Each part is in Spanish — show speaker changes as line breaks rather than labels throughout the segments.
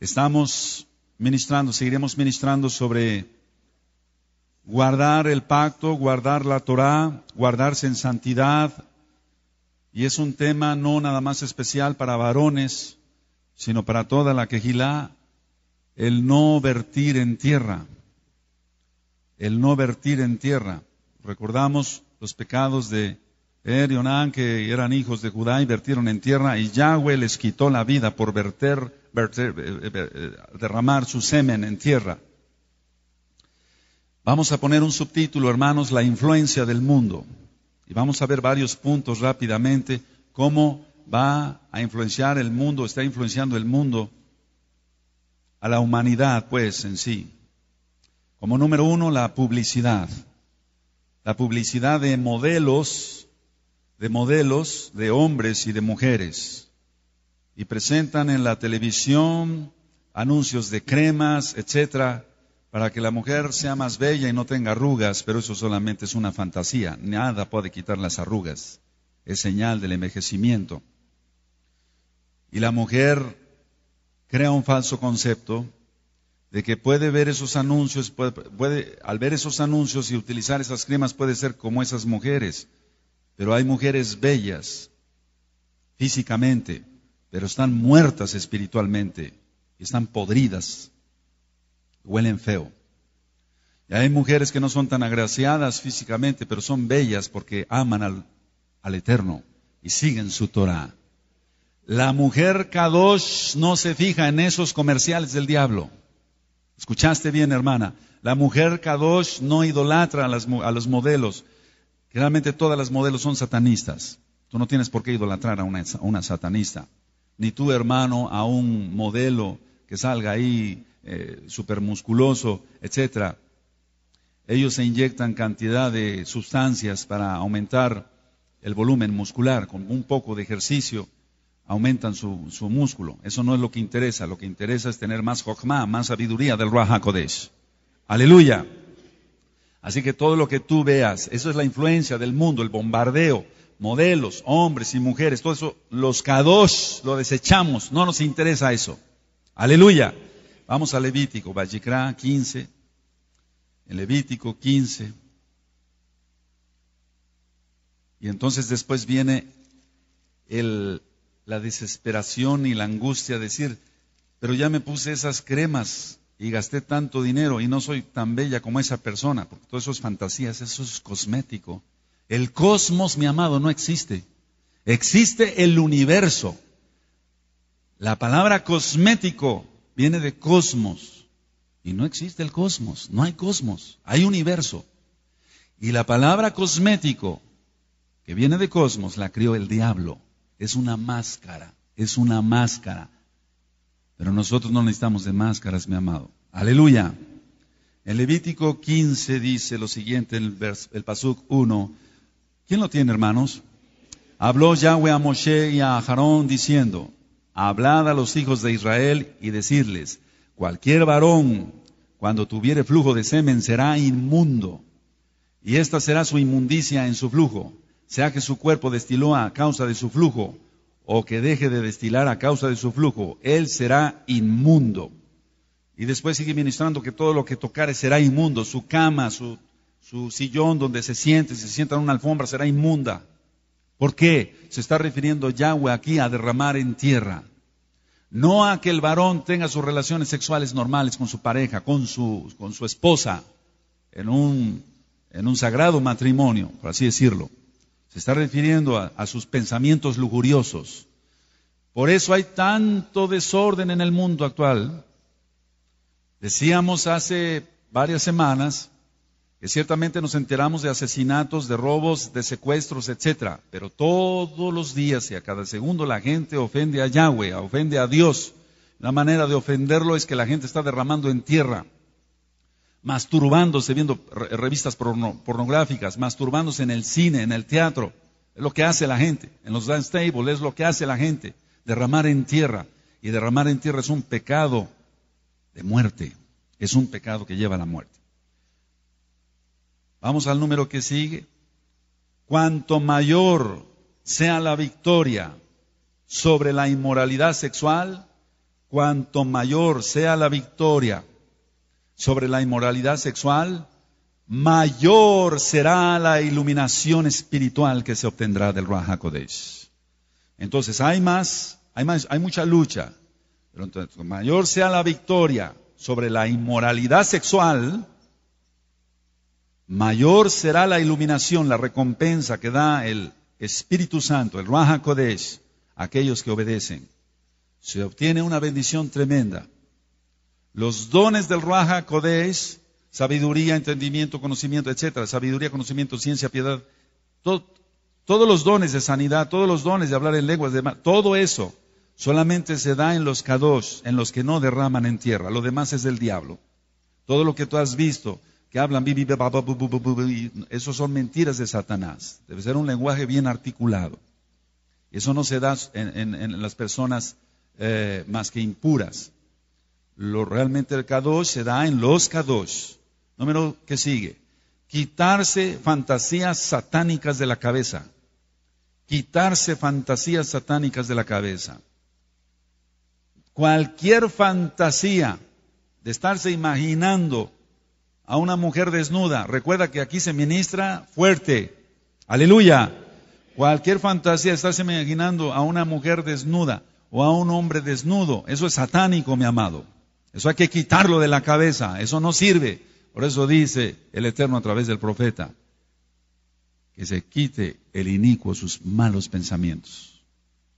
Estamos ministrando, seguiremos ministrando sobre guardar el pacto, guardar la Torá, guardarse en santidad. Y es un tema no nada más especial para varones, sino para toda la quejilá, el no vertir en tierra. El no vertir en tierra. Recordamos los pecados de Er que eran hijos de Judá y vertieron en tierra, y Yahweh les quitó la vida por verter eh, eh, eh, derramar su semen en tierra. Vamos a poner un subtítulo, hermanos, la influencia del mundo. Y vamos a ver varios puntos rápidamente, cómo va a influenciar el mundo, está influenciando el mundo a la humanidad, pues, en sí. Como número uno, la publicidad. La publicidad de modelos, de modelos de hombres y de mujeres y presentan en la televisión anuncios de cremas, etcétera, para que la mujer sea más bella y no tenga arrugas, pero eso solamente es una fantasía. Nada puede quitar las arrugas. Es señal del envejecimiento. Y la mujer crea un falso concepto de que puede ver esos anuncios, puede, al ver esos anuncios y utilizar esas cremas puede ser como esas mujeres. Pero hay mujeres bellas físicamente, pero están muertas espiritualmente, están podridas, huelen feo. Y hay mujeres que no son tan agraciadas físicamente, pero son bellas porque aman al, Eterno y siguen su Torah. La mujer Kadosh no se fija en esos comerciales del diablo. Escuchaste bien, hermana. La mujer Kadosh no idolatra a, los modelos. Realmente todas las modelos son satanistas. Tú no tienes por qué idolatrar a una satanista ni tu hermano a un modelo que salga ahí eh, supermusculoso, etc. Ellos se inyectan cantidad de sustancias para aumentar el volumen muscular, con un poco de ejercicio aumentan su, músculo. Eso no es lo que interesa, lo que interesa es tener más jochma, más sabiduría del Ruach HaKodesh. Aleluya. Así que todo lo que tú veas, eso es la influencia del mundo, el bombardeo modelos, hombres y mujeres, todo eso, los kadosh, lo desechamos, no nos interesa eso. Aleluya. Vamos a Levítico, Vallicrá 15, El Levítico 15. Y entonces después viene el, la desesperación y la angustia, decir, pero ya me puse esas cremas y gasté tanto dinero y no soy tan bella como esa persona, porque todo eso es fantasías, eso es cosmético. El cosmos, mi amado, no existe. Existe el universo. La palabra cosmético viene de cosmos. Y no existe el cosmos. No hay cosmos. Hay universo. Y la palabra cosmético, que viene de cosmos, la crió el diablo. Es una máscara. Es una máscara. Pero nosotros no necesitamos de máscaras, mi amado. Aleluya. En Levítico 15 dice lo siguiente, el, el Pasuk 1. ¿Quién lo tiene, hermanos? Habló Yahweh a Moshe y a Aarón diciendo, Hablad a los hijos de Israel y decirles, cualquier varón, cuando tuviere flujo de semen, será inmundo, y esta será su inmundicia en su flujo, sea que su cuerpo destiló a causa de su flujo, o que deje de destilar a causa de su flujo, él será inmundo. Y después sigue ministrando que todo lo que tocare será inmundo, su cama, su su sillón donde se siente, si se sienta en una alfombra, será inmunda. ¿Por qué? Se está refiriendo Yahweh aquí a derramar en tierra. No a que el varón tenga sus relaciones sexuales normales con su pareja, con su, con su esposa, en un, en un sagrado matrimonio, por así decirlo. Se está refiriendo a, a sus pensamientos lujuriosos. Por eso hay tanto desorden en el mundo actual. Decíamos hace varias semanas que ciertamente nos enteramos de asesinatos, de robos, de secuestros, etcétera, pero todos los días y a cada segundo la gente ofende a Yahweh, ofende a Dios. La manera de ofenderlo es que la gente está derramando en tierra, masturbándose viendo revistas pornográficas, masturbándose en el cine, en el teatro. Es lo que hace la gente. En los dance tables es lo que hace la gente. Derramar en tierra. Y derramar en tierra es un pecado de muerte. Es un pecado que lleva a la muerte. Vamos al número que sigue. Cuanto mayor sea la victoria sobre la inmoralidad sexual, cuanto mayor sea la victoria sobre la inmoralidad sexual, mayor será la iluminación espiritual que se obtendrá del Raja Entonces hay más, hay más, hay mucha lucha. Pero mayor sea la victoria sobre la inmoralidad sexual, mayor será la iluminación, la recompensa que da el Espíritu Santo, el Raja Kodesh, a aquellos que obedecen. Se obtiene una bendición tremenda. Los dones del Raja Kodesh, sabiduría, entendimiento, conocimiento, etcétera, sabiduría, conocimiento, ciencia, piedad, todos los dones de sanidad, todos los dones de hablar en lenguas, de, todo eso solamente se da en los Kadosh, en los que no derraman en tierra. Lo demás es del diablo. Todo lo que tú has visto, que hablan, eso son mentiras de Satanás. Debe ser un lenguaje bien articulado. Eso no se da en, las personas eh, más que impuras. Lo, realmente el Kadosh se da en los Kadosh. Número que sigue. Quitarse fantasías satánicas de la cabeza. Quitarse fantasías satánicas de la cabeza. Cualquier fantasía de estarse imaginando a una mujer desnuda. Recuerda que aquí se ministra fuerte. Aleluya. Cualquier fantasía, estás imaginando a una mujer desnuda o a un hombre desnudo. Eso es satánico, mi amado. Eso hay que quitarlo de la cabeza. Eso no sirve. Por eso dice el Eterno a través del profeta que se quite el inicuo sus malos pensamientos.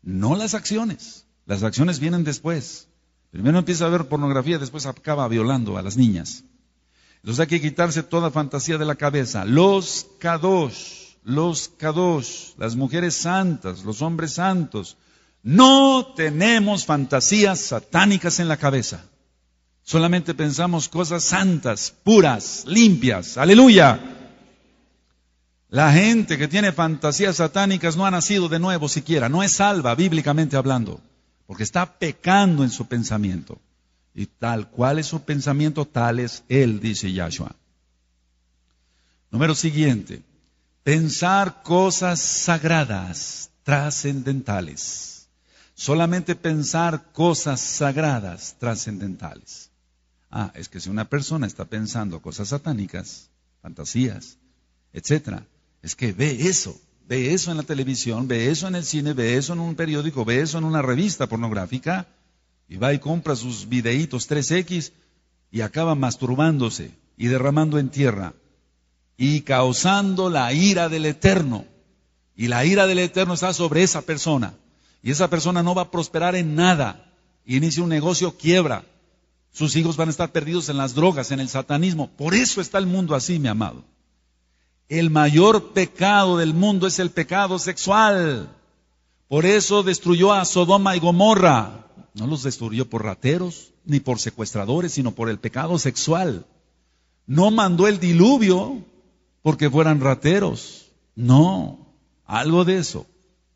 No las acciones. Las acciones vienen después. Primero empieza a ver pornografía, después acaba violando a las niñas. Entonces hay que quitarse toda fantasía de la cabeza. Los kadosh, los kadosh, las mujeres santas, los hombres santos, no tenemos fantasías satánicas en la cabeza. Solamente pensamos cosas santas, puras, limpias. Aleluya. La gente que tiene fantasías satánicas no ha nacido de nuevo siquiera, no es salva bíblicamente hablando, porque está pecando en su pensamiento y tal cual es su pensamiento, tal es él, dice Yahshua. Número siguiente, pensar cosas sagradas, trascendentales. Solamente pensar cosas sagradas, trascendentales. Ah, es que si una persona está pensando cosas satánicas, fantasías, etcétera, es que ve eso, ve eso en la televisión, ve eso en el cine, ve eso en un periódico, ve eso en una revista pornográfica, y va y compra sus videitos 3X y acaba masturbándose y derramando en tierra y causando la ira del Eterno. Y la ira del Eterno está sobre esa persona. Y esa persona no va a prosperar en nada. Inicia un negocio, quiebra. Sus hijos van a estar perdidos en las drogas, en el satanismo. Por eso está el mundo así, mi amado. El mayor pecado del mundo es el pecado sexual. Por eso destruyó a Sodoma y Gomorra. No los destruyó por rateros, ni por secuestradores, sino por el pecado sexual. No mandó el diluvio porque fueran rateros. No, algo de eso.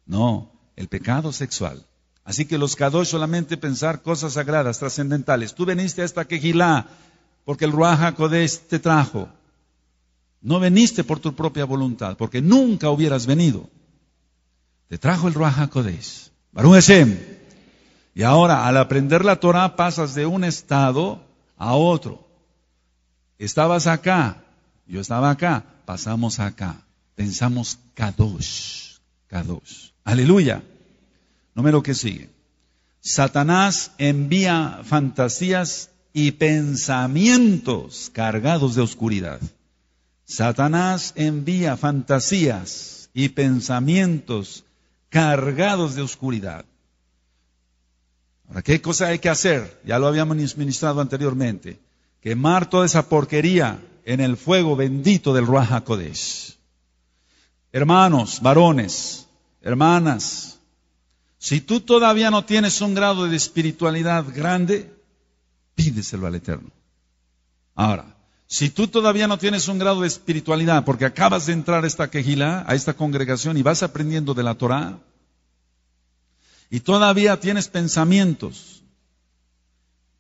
No, el pecado sexual. Así que los Kadosh solamente pensar cosas sagradas, trascendentales. Tú veniste hasta Quejilá porque el Ruaja Kodesh te trajo. No veniste por tu propia voluntad, porque nunca hubieras venido. Te trajo el Ruaja Kodesh. Baruch y ahora, al aprender la Torah, pasas de un estado a otro. Estabas acá, yo estaba acá, pasamos acá. Pensamos Kadosh, Kadosh. Aleluya. Número que sigue. Satanás envía fantasías y pensamientos cargados de oscuridad. Satanás envía fantasías y pensamientos cargados de oscuridad. Ahora, ¿qué cosa hay que hacer? Ya lo habíamos ministrado anteriormente. Quemar toda esa porquería en el fuego bendito del Ruach Hermanos, varones, hermanas, si tú todavía no tienes un grado de espiritualidad grande, pídeselo al Eterno. Ahora, si tú todavía no tienes un grado de espiritualidad porque acabas de entrar a esta quejila, a esta congregación y vas aprendiendo de la Torah, y todavía tienes pensamientos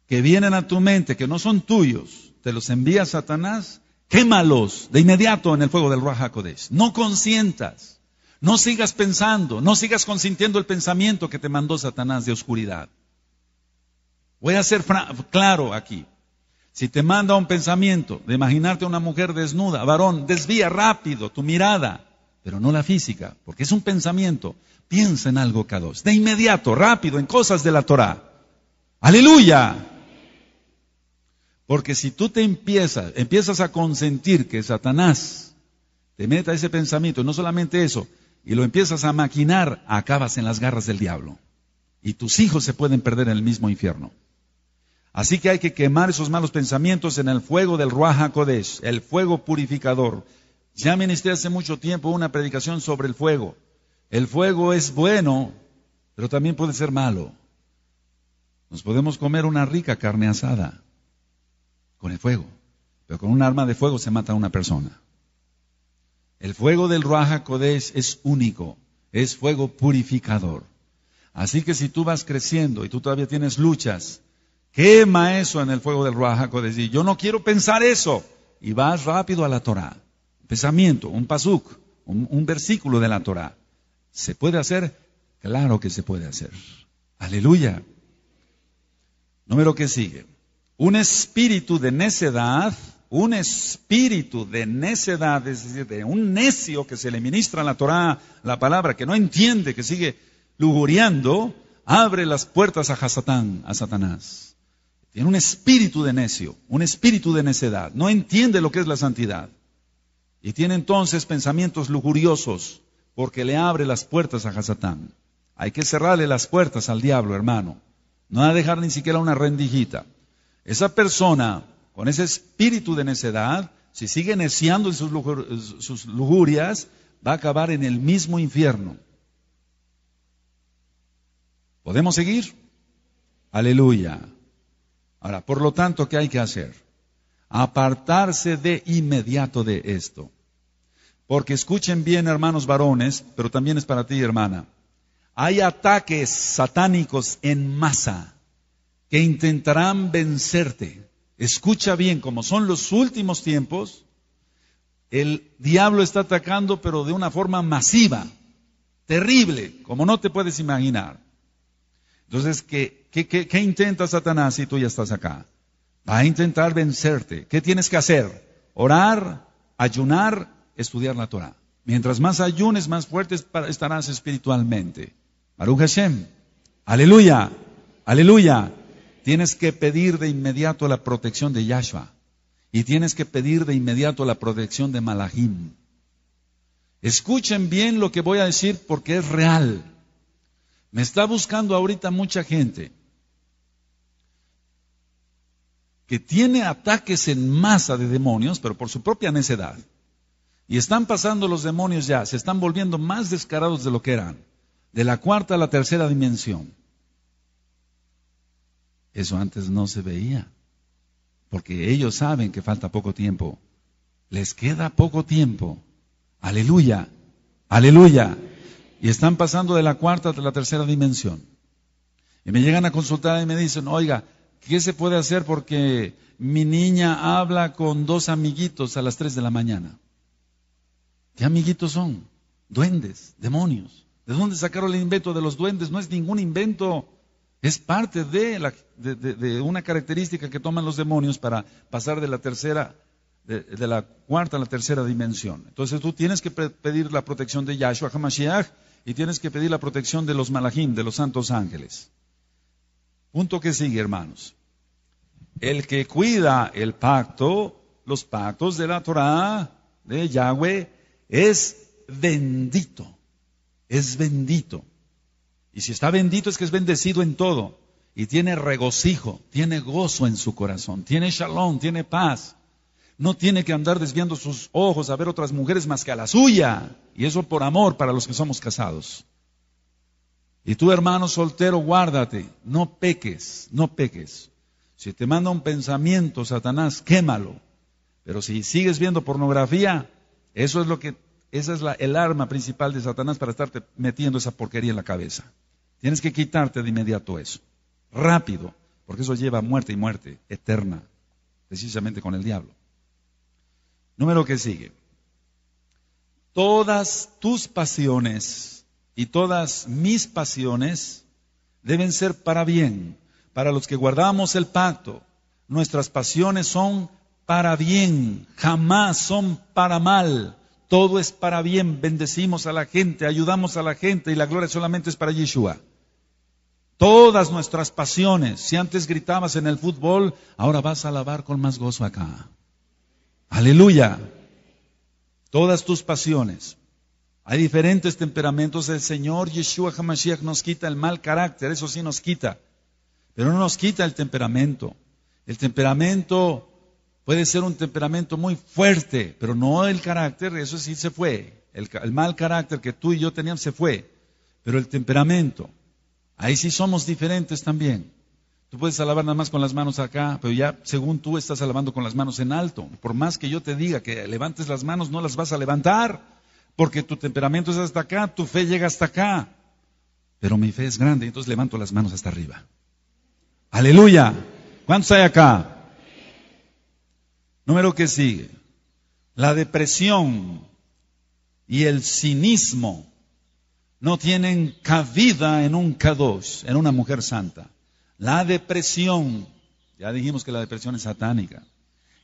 que vienen a tu mente, que no son tuyos, te los envía Satanás, quémalos de inmediato en el fuego del HaKodesh. No consientas, no sigas pensando, no sigas consintiendo el pensamiento que te mandó Satanás de oscuridad. Voy a ser claro aquí. Si te manda un pensamiento de imaginarte a una mujer desnuda, varón, desvía rápido tu mirada pero no la física, porque es un pensamiento. Piensa en algo, cada de inmediato, rápido, en cosas de la Torah. Aleluya. Porque si tú te empiezas, empiezas a consentir que Satanás te meta ese pensamiento, no solamente eso, y lo empiezas a maquinar, acabas en las garras del diablo. Y tus hijos se pueden perder en el mismo infierno. Así que hay que quemar esos malos pensamientos en el fuego del Ruach HaKodesh, el fuego purificador, ya ministré hace mucho tiempo una predicación sobre el fuego. El fuego es bueno, pero también puede ser malo. Nos podemos comer una rica carne asada con el fuego, pero con un arma de fuego se mata a una persona. El fuego del Ruaja es único, es fuego purificador. Así que si tú vas creciendo y tú todavía tienes luchas, quema eso en el fuego del Ruaja Y yo no quiero pensar eso. Y vas rápido a la Torah pensamiento, un pasuk, un, versículo de la Torah. ¿Se puede hacer? Claro que se puede hacer. Aleluya. Número que sigue. Un espíritu de necedad, un espíritu de necedad, es decir, de un necio que se le ministra la Torah, la palabra, que no entiende, que sigue lujuriando, abre las puertas a Hasatán, a Satanás. Tiene un espíritu de necio, un espíritu de necedad. No entiende lo que es la santidad. Y tiene entonces pensamientos lujuriosos, porque le abre las puertas a Hasatán. Hay que cerrarle las puertas al diablo, hermano. No va a dejar ni siquiera una rendijita. Esa persona, con ese espíritu de necedad, si sigue neciando en sus, sus lujurias, va a acabar en el mismo infierno. ¿Podemos seguir? Aleluya. Ahora, por lo tanto, ¿qué hay que hacer? apartarse de inmediato de esto. Porque escuchen bien, hermanos varones, pero también es para ti, hermana. Hay ataques satánicos en masa que intentarán vencerte. Escucha bien, como son los últimos tiempos, el diablo está atacando, pero de una forma masiva, terrible, como no te puedes imaginar. Entonces, ¿qué, intenta Satanás si tú ya estás acá? va a intentar vencerte. ¿Qué tienes que hacer? Orar, ayunar, estudiar la Torah. Mientras más ayunes, más fuertes estarás espiritualmente. Baruch Hashem. Aleluya. Aleluya. Tienes que pedir de inmediato la protección de Yahshua. Y tienes que pedir de inmediato la protección de Malahim. Escuchen bien lo que voy a decir porque es real. Me está buscando ahorita mucha gente que tiene ataques en masa de demonios, pero por su propia necedad. Y están pasando los demonios ya, se están volviendo más descarados de lo que eran, de la cuarta a la tercera dimensión. Eso antes no se veía, porque ellos saben que falta poco tiempo. Les queda poco tiempo. Aleluya, aleluya. Y están pasando de la cuarta a la tercera dimensión. Y me llegan a consultar y me dicen, oiga, ¿Qué se puede hacer porque mi niña habla con dos amiguitos a las 3 de la mañana? ¿Qué amiguitos son? Duendes, demonios. ¿De dónde sacaron el invento de los duendes? No es ningún invento. Es parte de, una característica que toman los demonios para pasar de la tercera, de, la cuarta a la tercera dimensión. Entonces tú tienes que pedir la protección de Yahshua Hamashiach y tienes que pedir la protección de los Malahim, de los santos ángeles. Punto que sigue, hermanos. El que cuida el pacto, los pactos de la Torah de Yahweh, es bendito. Es bendito. Y si está bendito es que es bendecido en todo. Y tiene regocijo, tiene gozo en su corazón, tiene shalom, tiene paz. No tiene que andar desviando sus ojos a ver otras mujeres más que a la suya. Y eso por amor para los que somos casados. Y tú, hermano soltero, guárdate, no peques, no peques. Si te manda un pensamiento, Satanás, quémalo. Pero si sigues viendo pornografía, eso es lo que, esa es la, el arma principal de Satanás para estarte metiendo esa porquería en la cabeza. Tienes que quitarte de inmediato eso, rápido, porque eso lleva muerte y muerte eterna, precisamente con el diablo. Número que sigue. Todas tus pasiones y todas mis pasiones deben ser para bien. Para los que guardamos el pacto, nuestras pasiones son para bien, jamás son para mal. Todo es para bien, bendecimos a la gente, ayudamos a la gente y la gloria solamente es para Yeshua. Todas nuestras pasiones, si antes gritabas en el fútbol, ahora vas a alabar con más gozo acá. Aleluya. Todas tus pasiones, hay diferentes temperamentos. El Señor Yeshua HaMashiach nos quita el mal carácter, eso sí nos quita. Pero no nos quita el temperamento. El temperamento puede ser un temperamento muy fuerte, pero no el carácter, eso sí se fue. El, mal carácter que tú y yo teníamos se fue. Pero el temperamento, ahí sí somos diferentes también. Tú puedes alabar nada más con las manos acá, pero ya según tú estás alabando con las manos en alto. Por más que yo te diga que levantes las manos, no las vas a levantar porque tu temperamento es hasta acá, tu fe llega hasta acá, pero mi fe es grande, entonces levanto las manos hasta arriba. Aleluya. ¿Cuántos hay acá? Número que sigue. La depresión y el cinismo no tienen cabida en un K2, en una mujer santa. La depresión, ya dijimos que la depresión es satánica,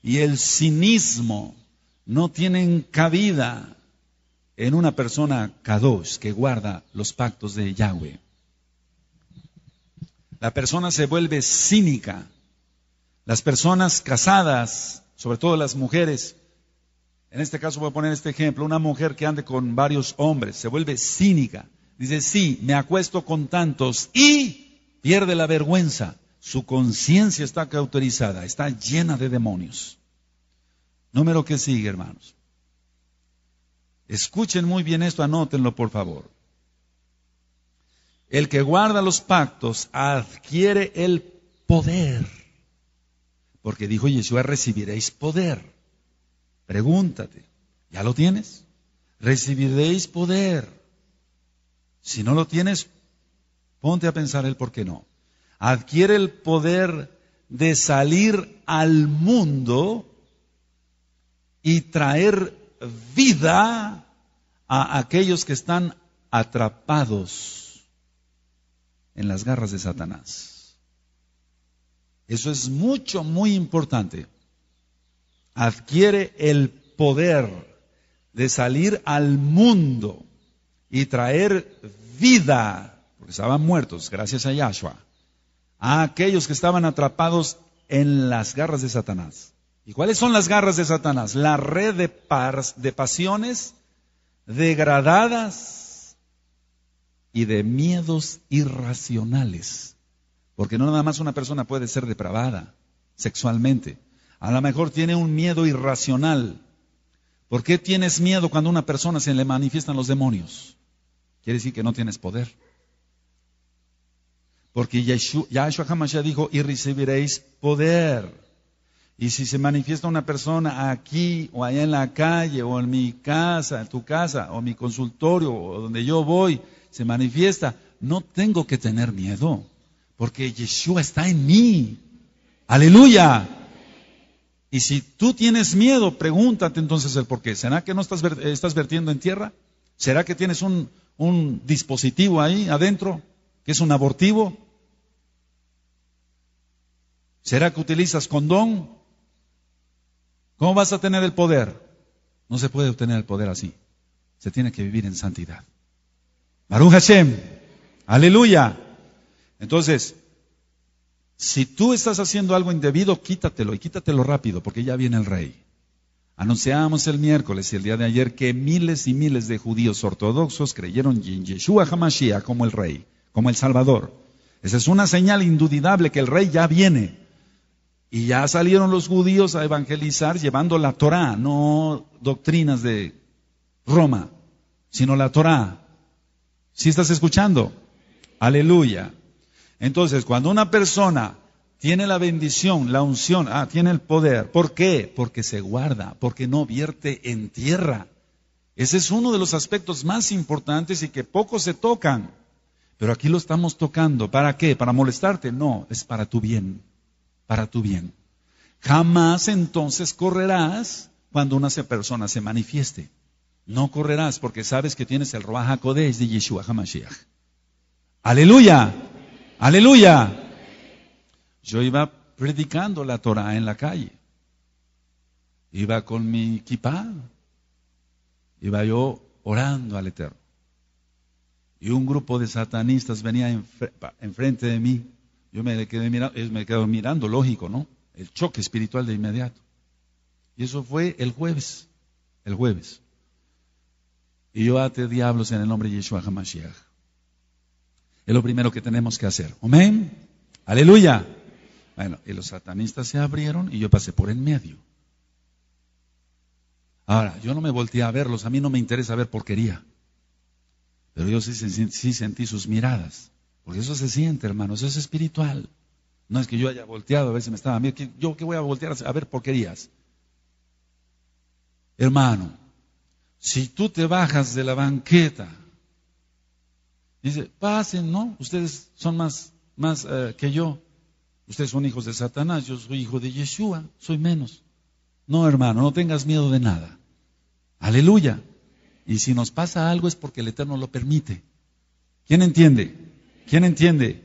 y el cinismo no tienen cabida en una persona kadosh que guarda los pactos de Yahweh. La persona se vuelve cínica. Las personas casadas, sobre todo las mujeres, en este caso voy a poner este ejemplo, una mujer que ande con varios hombres se vuelve cínica. Dice, sí, me acuesto con tantos y pierde la vergüenza. Su conciencia está cauterizada, está llena de demonios. Número que sigue, hermanos. Escuchen muy bien esto, anótenlo por favor. El que guarda los pactos adquiere el poder. Porque dijo Yeshua, recibiréis poder. Pregúntate, ¿ya lo tienes? Recibiréis poder. Si no lo tienes, ponte a pensar el por qué no. Adquiere el poder de salir al mundo y traer vida a aquellos que están atrapados en las garras de Satanás. Eso es mucho, muy importante. Adquiere el poder de salir al mundo y traer vida, porque estaban muertos gracias a Yahshua, a aquellos que estaban atrapados en las garras de Satanás. ¿Y cuáles son las garras de Satanás? La red de, de pasiones degradadas y de miedos irracionales. Porque no nada más una persona puede ser depravada sexualmente. A lo mejor tiene un miedo irracional. ¿Por qué tienes miedo cuando a una persona se le manifiestan los demonios? Quiere decir que no tienes poder. Porque Yahshua, jamás ya dijo, y recibiréis poder y si se manifiesta una persona aquí o allá en la calle o en mi casa, en tu casa o mi consultorio o donde yo voy, se manifiesta, no tengo que tener miedo, porque Yeshua está en mí. Aleluya. Y si tú tienes miedo, pregúntate entonces el por qué. ¿Será que no estás, vertiendo en tierra? ¿Será que tienes un, un dispositivo ahí adentro que es un abortivo? ¿Será que utilizas condón? ¿Cómo vas a tener el poder? No se puede obtener el poder así. Se tiene que vivir en santidad. Baruch Hashem. Aleluya. Entonces, si tú estás haciendo algo indebido, quítatelo y quítatelo rápido, porque ya viene el rey. Anunciamos el miércoles y el día de ayer que miles y miles de judíos ortodoxos creyeron en Yeshua Hamashiach como el rey, como el Salvador. Esa es una señal indudable que el rey ya viene. Y ya salieron los judíos a evangelizar llevando la Torá, no doctrinas de Roma, sino la Torá. ¿Sí estás escuchando? Aleluya. Entonces, cuando una persona tiene la bendición, la unción, ah, tiene el poder, ¿por qué? Porque se guarda, porque no vierte en tierra. Ese es uno de los aspectos más importantes y que pocos se tocan. Pero aquí lo estamos tocando. ¿Para qué? ¿Para molestarte? No, es para tu bien para tu bien. Jamás entonces correrás cuando una persona se manifieste. No correrás porque sabes que tienes el Ruach HaKodesh de Yeshua HaMashiach. ¡Aleluya! ¡Aleluya! Yo iba predicando la Torah en la calle. Iba con mi kipá. Iba yo orando al Eterno. Y un grupo de satanistas venía enfrente de mí yo me quedé mirando, me quedo mirando, lógico, ¿no? El choque espiritual de inmediato. Y eso fue el jueves, el jueves. Y yo ate diablos en el nombre de Yeshua HaMashiach. Es lo primero que tenemos que hacer. Amén. Aleluya. Bueno, y los satanistas se abrieron y yo pasé por en medio. Ahora, yo no me volteé a verlos, a mí no me interesa ver porquería. Pero yo sí, sí sentí sus miradas. Porque eso se siente, hermano, eso es espiritual. No es que yo haya volteado, a ver si me estaba yo que voy a voltear a ver porquerías. Hermano, si tú te bajas de la banqueta, dice, pasen, ¿no? Ustedes son más, más eh, que yo. Ustedes son hijos de Satanás, yo soy hijo de Yeshua, soy menos. No, hermano, no tengas miedo de nada. Aleluya. Y si nos pasa algo es porque el Eterno lo permite. ¿Quién entiende? ¿Quién entiende?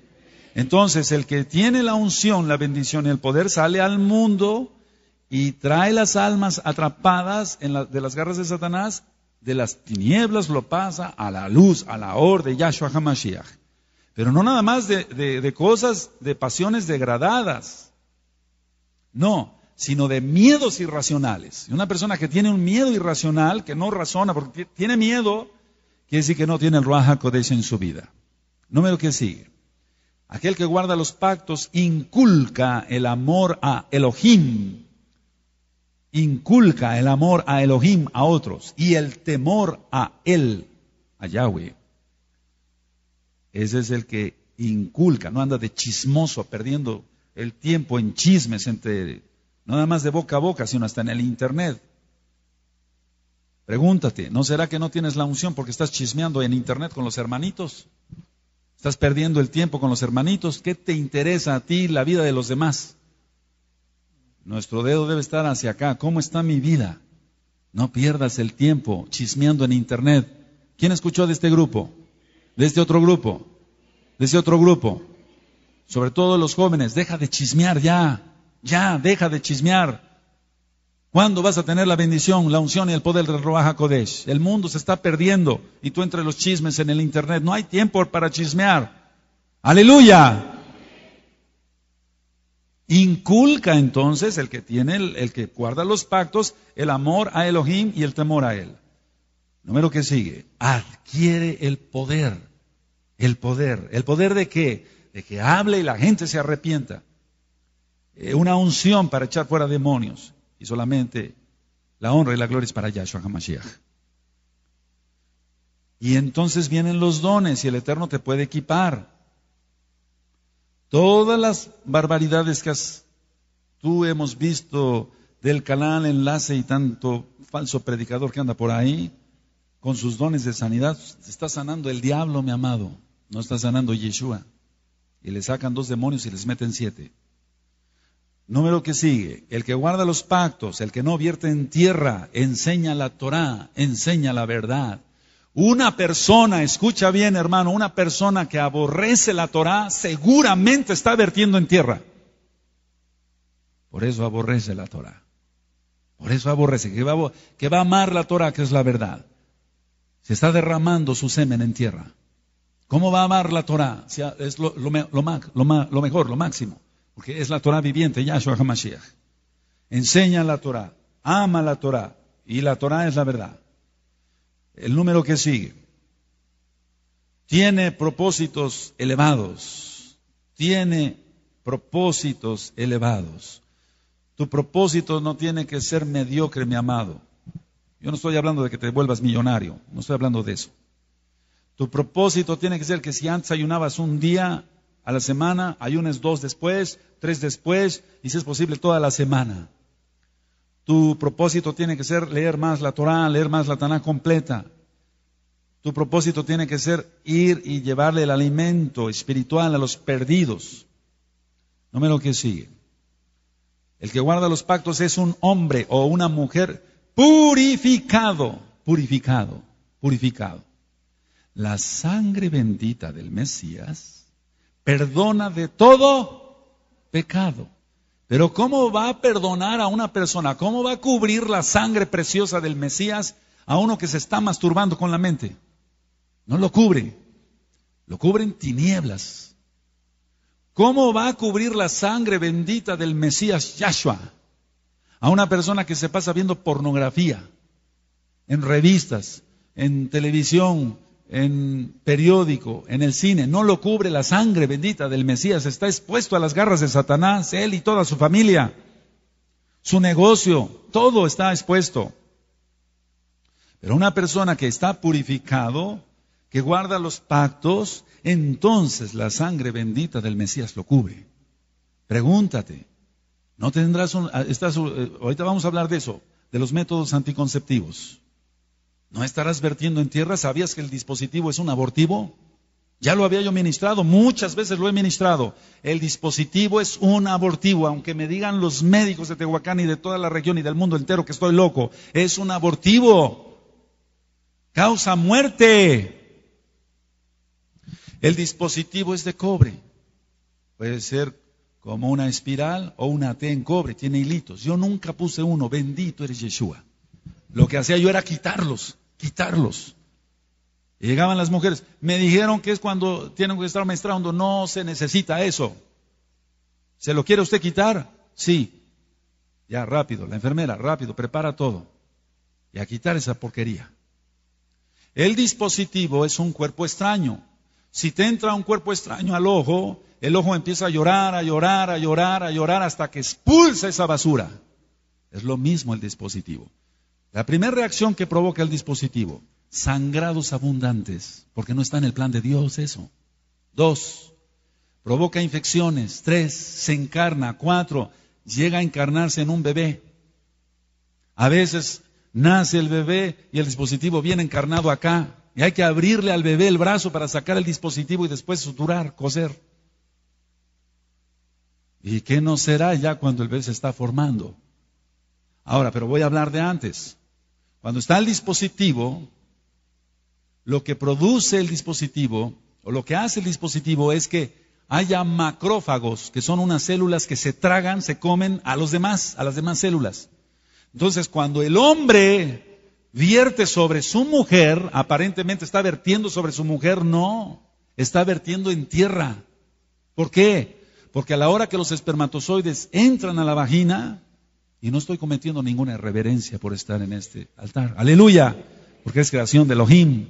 Entonces, el que tiene la unción, la bendición y el poder sale al mundo y trae las almas atrapadas en de las garras de Satanás, de las tinieblas lo pasa a la luz, a la hora de Yahshua HaMashiach. Pero no nada más de, cosas, de pasiones degradadas. No, sino de miedos irracionales. Una persona que tiene un miedo irracional, que no razona porque tiene miedo, quiere decir que no tiene el Ruach en su vida. Número que sigue. Aquel que guarda los pactos inculca el amor a Elohim. Inculca el amor a Elohim a otros y el temor a Él, a Yahweh. Ese es el que inculca, no anda de chismoso perdiendo el tiempo en chismes entre, no nada más de boca a boca, sino hasta en el internet. Pregúntate, ¿no será que no tienes la unción porque estás chismeando en internet con los hermanitos? Estás perdiendo el tiempo con los hermanitos. ¿Qué te interesa a ti la vida de los demás? Nuestro dedo debe estar hacia acá. ¿Cómo está mi vida? No pierdas el tiempo chismeando en internet. ¿Quién escuchó de este grupo? ¿De este otro grupo? ¿De ese otro grupo? Sobre todo los jóvenes, deja de chismear ya. Ya, deja de chismear. ¿Cuándo vas a tener la bendición, la unción y el poder de Ruach Kodesh? El mundo se está perdiendo y tú entre los chismes en el internet. No hay tiempo para chismear. Aleluya. Inculca entonces el que tiene, el, que guarda los pactos, el amor a Elohim y el temor a él. Número que sigue, adquiere el poder. El poder. ¿El poder de qué? De que hable y la gente se arrepienta. Eh, una unción para echar fuera demonios. Y solamente la honra y la gloria es para Yahshua HaMashiach. Y entonces vienen los dones y el Eterno te puede equipar. Todas las barbaridades que has, tú hemos visto del canal enlace y tanto falso predicador que anda por ahí, con sus dones de sanidad, está sanando el diablo, mi amado. No está sanando Yeshua. Y le sacan dos demonios y les meten siete. Número que sigue, el que guarda los pactos, el que no vierte en tierra, enseña la Torá, enseña la verdad. Una persona, escucha bien hermano, una persona que aborrece la Torá seguramente está vertiendo en tierra. Por eso aborrece la Torá. Por eso aborrece, que va, a amar la Torá, que es la verdad. Se está derramando su semen en tierra. ¿Cómo va a amar la Torá? Es lo, lo, lo mejor, lo máximo porque es la Torah viviente, Yahshua HaMashiach. Enseña la Torah, ama la Torah, y la Torah es la verdad. El número que sigue. Tiene propósitos elevados. Tiene propósitos elevados. Tu propósito no tiene que ser mediocre, mi amado. Yo no estoy hablando de que te vuelvas millonario, no estoy hablando de eso. Tu propósito tiene que ser que si antes ayunabas un día, a la semana, ayunes dos después, tres después, y si es posible toda la semana. Tu propósito tiene que ser leer más la Torah, leer más la Taná completa. Tu propósito tiene que ser ir y llevarle el alimento espiritual a los perdidos. No me que sigue. El que guarda los pactos es un hombre o una mujer purificado, purificado, purificado. La sangre bendita del Mesías perdona de todo pecado. Pero ¿cómo va a perdonar a una persona? ¿Cómo va a cubrir la sangre preciosa del Mesías a uno que se está masturbando con la mente? No lo cubre, lo cubren tinieblas. ¿Cómo va a cubrir la sangre bendita del Mesías Yahshua a una persona que se pasa viendo pornografía en revistas, en televisión, en periódico, en el cine, no lo cubre la sangre bendita del Mesías, está expuesto a las garras de Satanás, él y toda su familia, su negocio, todo está expuesto. Pero una persona que está purificado, que guarda los pactos, entonces la sangre bendita del Mesías lo cubre. Pregúntate, ¿no tendrás un, ah, eh, ahorita vamos a hablar de eso, de los métodos anticonceptivos. ¿No estarás vertiendo en tierra? ¿Sabías que el dispositivo es un abortivo? Ya lo había yo ministrado, muchas veces lo he ministrado. El dispositivo es un abortivo, aunque me digan los médicos de Tehuacán y de toda la región y del mundo entero que estoy loco, es un abortivo. Causa muerte. El dispositivo es de cobre. Puede ser como una espiral o una T en cobre, tiene hilitos. Yo nunca puse uno, bendito eres Yeshua. Lo que hacía yo era quitarlos quitarlos. Y llegaban las mujeres, me dijeron que es cuando tienen que estar maestrando, no se necesita eso. ¿Se lo quiere usted quitar? Sí. Ya, rápido, la enfermera, rápido, prepara todo. Y a quitar esa porquería. El dispositivo es un cuerpo extraño. Si te entra un cuerpo extraño al ojo, el ojo empieza a llorar, a llorar, a llorar, a llorar hasta que expulsa esa basura. Es lo mismo el dispositivo. La primera reacción que provoca el dispositivo, sangrados abundantes, porque no está en el plan de Dios eso. Dos, provoca infecciones. Tres, se encarna. Cuatro, llega a encarnarse en un bebé. A veces nace el bebé y el dispositivo viene encarnado acá. Y hay que abrirle al bebé el brazo para sacar el dispositivo y después suturar, coser. ¿Y qué no será ya cuando el bebé se está formando? Ahora, pero voy a hablar de antes. Cuando está el dispositivo, lo que produce el dispositivo, o lo que hace el dispositivo es que haya macrófagos, que son unas células que se tragan, se comen a los demás, a las demás células. Entonces, cuando el hombre vierte sobre su mujer, aparentemente está vertiendo sobre su mujer, no, está vertiendo en tierra. ¿Por qué? Porque a la hora que los espermatozoides entran a la vagina, y no estoy cometiendo ninguna irreverencia por estar en este altar. Aleluya, porque es creación de Elohim.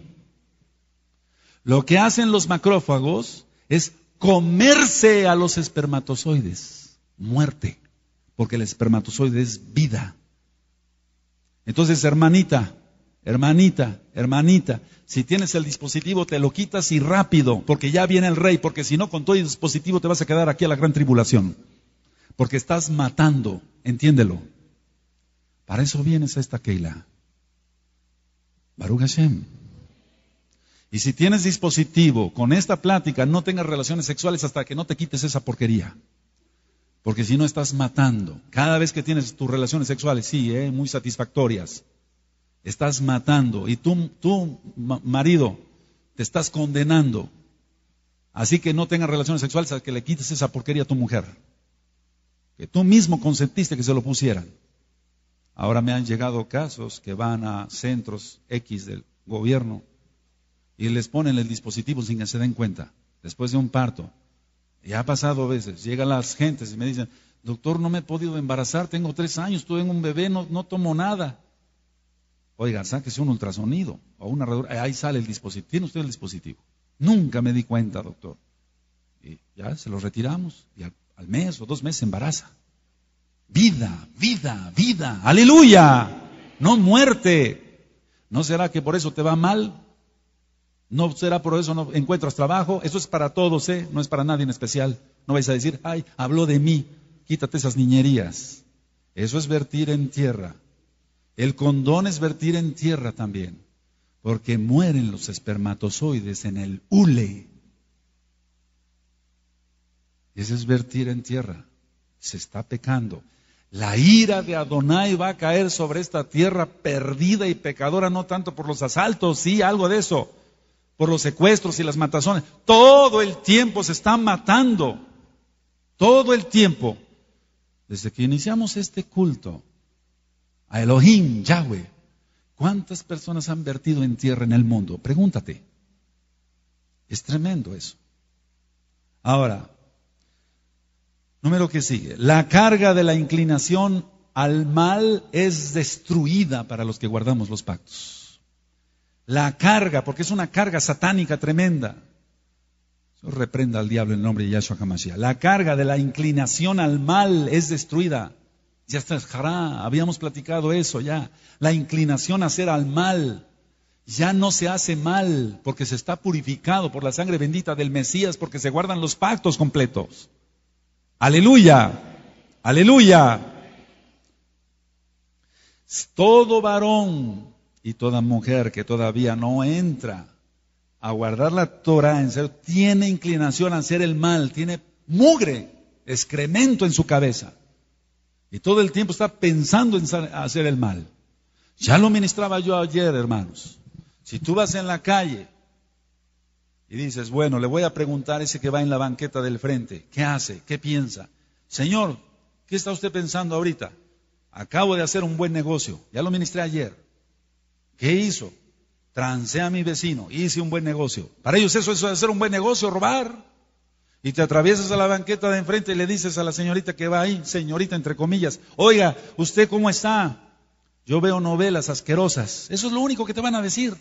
Lo que hacen los macrófagos es comerse a los espermatozoides. Muerte, porque el espermatozoide es vida. Entonces, hermanita, hermanita, hermanita, si tienes el dispositivo, te lo quitas y rápido, porque ya viene el rey, porque si no, con todo el dispositivo te vas a quedar aquí a la gran tribulación porque estás matando, entiéndelo. Para eso vienes a esta Keila. Baruch Hashem. Y si tienes dispositivo con esta plática, no tengas relaciones sexuales hasta que no te quites esa porquería. Porque si no estás matando, cada vez que tienes tus relaciones sexuales, sí, eh, muy satisfactorias, estás matando. Y tú, tu marido, te estás condenando. Así que no tengas relaciones sexuales hasta que le quites esa porquería a tu mujer que tú mismo consentiste que se lo pusieran. Ahora me han llegado casos que van a centros X del gobierno y les ponen el dispositivo sin que se den cuenta, después de un parto. Y ha pasado a veces, llegan las gentes y me dicen, doctor, no me he podido embarazar, tengo tres años, tuve un bebé, no, tomo nada. Oiga, sáquese un ultrasonido o una radura, ahí sale el dispositivo, tiene usted el dispositivo. Nunca me di cuenta, doctor. Y ya se lo retiramos y al al mes o dos meses embaraza. Vida, vida, vida, aleluya, no muerte. ¿No será que por eso te va mal? ¿No será por eso no encuentras trabajo? Eso es para todos, ¿eh? No es para nadie en especial. No vais a decir, ay, habló de mí, quítate esas niñerías. Eso es vertir en tierra. El condón es vertir en tierra también, porque mueren los espermatozoides en el hule es vertir en tierra. Se está pecando. La ira de Adonai va a caer sobre esta tierra perdida y pecadora, no tanto por los asaltos, sí, algo de eso, por los secuestros y las matazones. Todo el tiempo se está matando. Todo el tiempo. Desde que iniciamos este culto a Elohim, Yahweh, ¿cuántas personas han vertido en tierra en el mundo? Pregúntate. Es tremendo eso. Ahora, Número que sigue. La carga de la inclinación al mal es destruida para los que guardamos los pactos. La carga, porque es una carga satánica tremenda. Yo reprenda al diablo en nombre de Yahshua HaMashiach. La carga de la inclinación al mal es destruida. Ya está, jara, habíamos platicado eso ya. La inclinación a hacer al mal ya no se hace mal porque se está purificado por la sangre bendita del Mesías, porque se guardan los pactos completos. Aleluya, aleluya. Todo varón y toda mujer que todavía no entra a guardar la Torah en serio, tiene inclinación a hacer el mal, tiene mugre, excremento en su cabeza. Y todo el tiempo está pensando en hacer el mal. Ya lo ministraba yo ayer, hermanos. Si tú vas en la calle y dices, bueno, le voy a preguntar a ese que va en la banqueta del frente, ¿qué hace? ¿Qué piensa? Señor, ¿qué está usted pensando ahorita? Acabo de hacer un buen negocio, ya lo ministré ayer. ¿Qué hizo? Trancé a mi vecino, hice un buen negocio. Para ellos eso es hacer un buen negocio, robar. Y te atraviesas a la banqueta de enfrente y le dices a la señorita que va ahí, señorita entre comillas, oiga, ¿usted cómo está? Yo veo novelas asquerosas. Eso es lo único que te van a decir.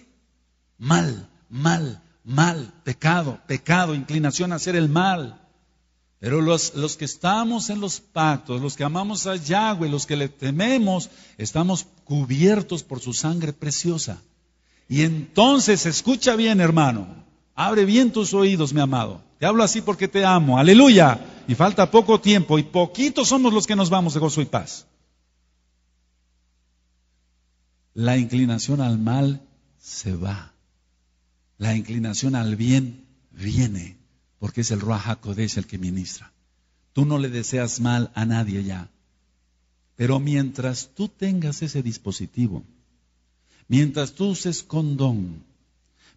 Mal, mal, mal, pecado, pecado, inclinación a hacer el mal. Pero los, que estamos en los pactos, los que amamos a Yahweh, los que le tememos, estamos cubiertos por su sangre preciosa. Y entonces, escucha bien, hermano, abre bien tus oídos, mi amado. Te hablo así porque te amo, aleluya. Y falta poco tiempo y poquitos somos los que nos vamos de gozo y paz. La inclinación al mal se va. La inclinación al bien viene porque es el Ruach es el que ministra. Tú no le deseas mal a nadie ya. Pero mientras tú tengas ese dispositivo, mientras tú uses condón,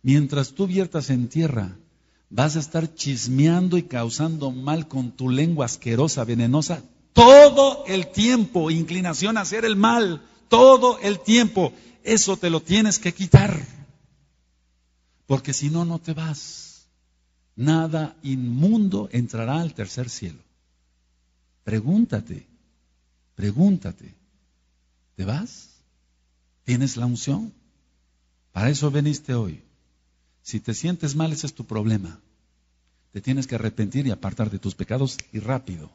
mientras tú viertas en tierra, vas a estar chismeando y causando mal con tu lengua asquerosa, venenosa, todo el tiempo, inclinación a hacer el mal, todo el tiempo. Eso te lo tienes que quitar porque si no, no te vas. Nada inmundo entrará al tercer cielo. Pregúntate, pregúntate, ¿te vas? ¿Tienes la unción? Para eso veniste hoy. Si te sientes mal, ese es tu problema. Te tienes que arrepentir y apartar de tus pecados y rápido.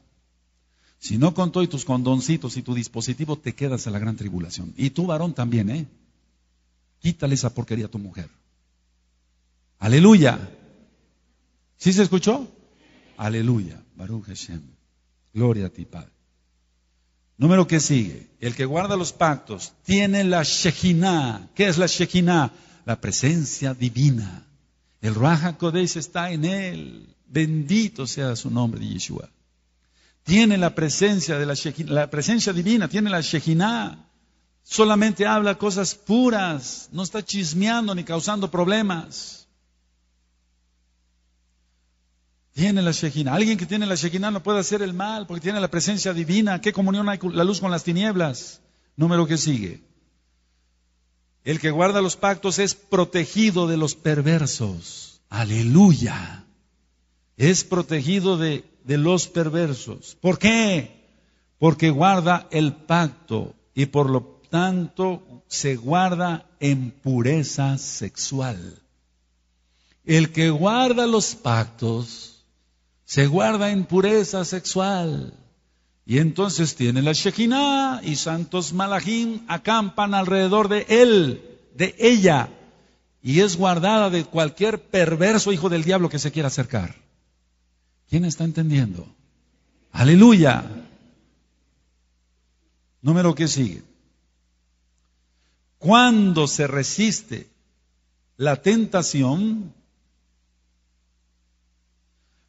Si no con y tus condoncitos y tu dispositivo, te quedas en la gran tribulación. Y tu varón, también, ¿eh? Quítale esa porquería a tu mujer. Aleluya. ¿Sí se escuchó? Aleluya. Baruch Hashem. Gloria a ti, Padre. Número que sigue. El que guarda los pactos tiene la Shekinah. ¿Qué es la Shekinah? La presencia divina. El Ruach Kodeis está en él. Bendito sea su nombre de Yeshua. Tiene la presencia de la la presencia divina, tiene la Shekinah. Solamente habla cosas puras, no está chismeando ni causando problemas. Tiene la Shekinah. Alguien que tiene la Shekinah no puede hacer el mal porque tiene la presencia divina. ¿Qué comunión hay la luz con las tinieblas? Número que sigue. El que guarda los pactos es protegido de los perversos. Aleluya. Es protegido de, de los perversos. ¿Por qué? Porque guarda el pacto y por lo tanto se guarda en pureza sexual. El que guarda los pactos se guarda en pureza sexual. Y entonces tiene la Shekinah y santos Malachim acampan alrededor de él, de ella, y es guardada de cualquier perverso hijo del diablo que se quiera acercar. ¿Quién está entendiendo? Aleluya. Número que sigue. Cuando se resiste la tentación,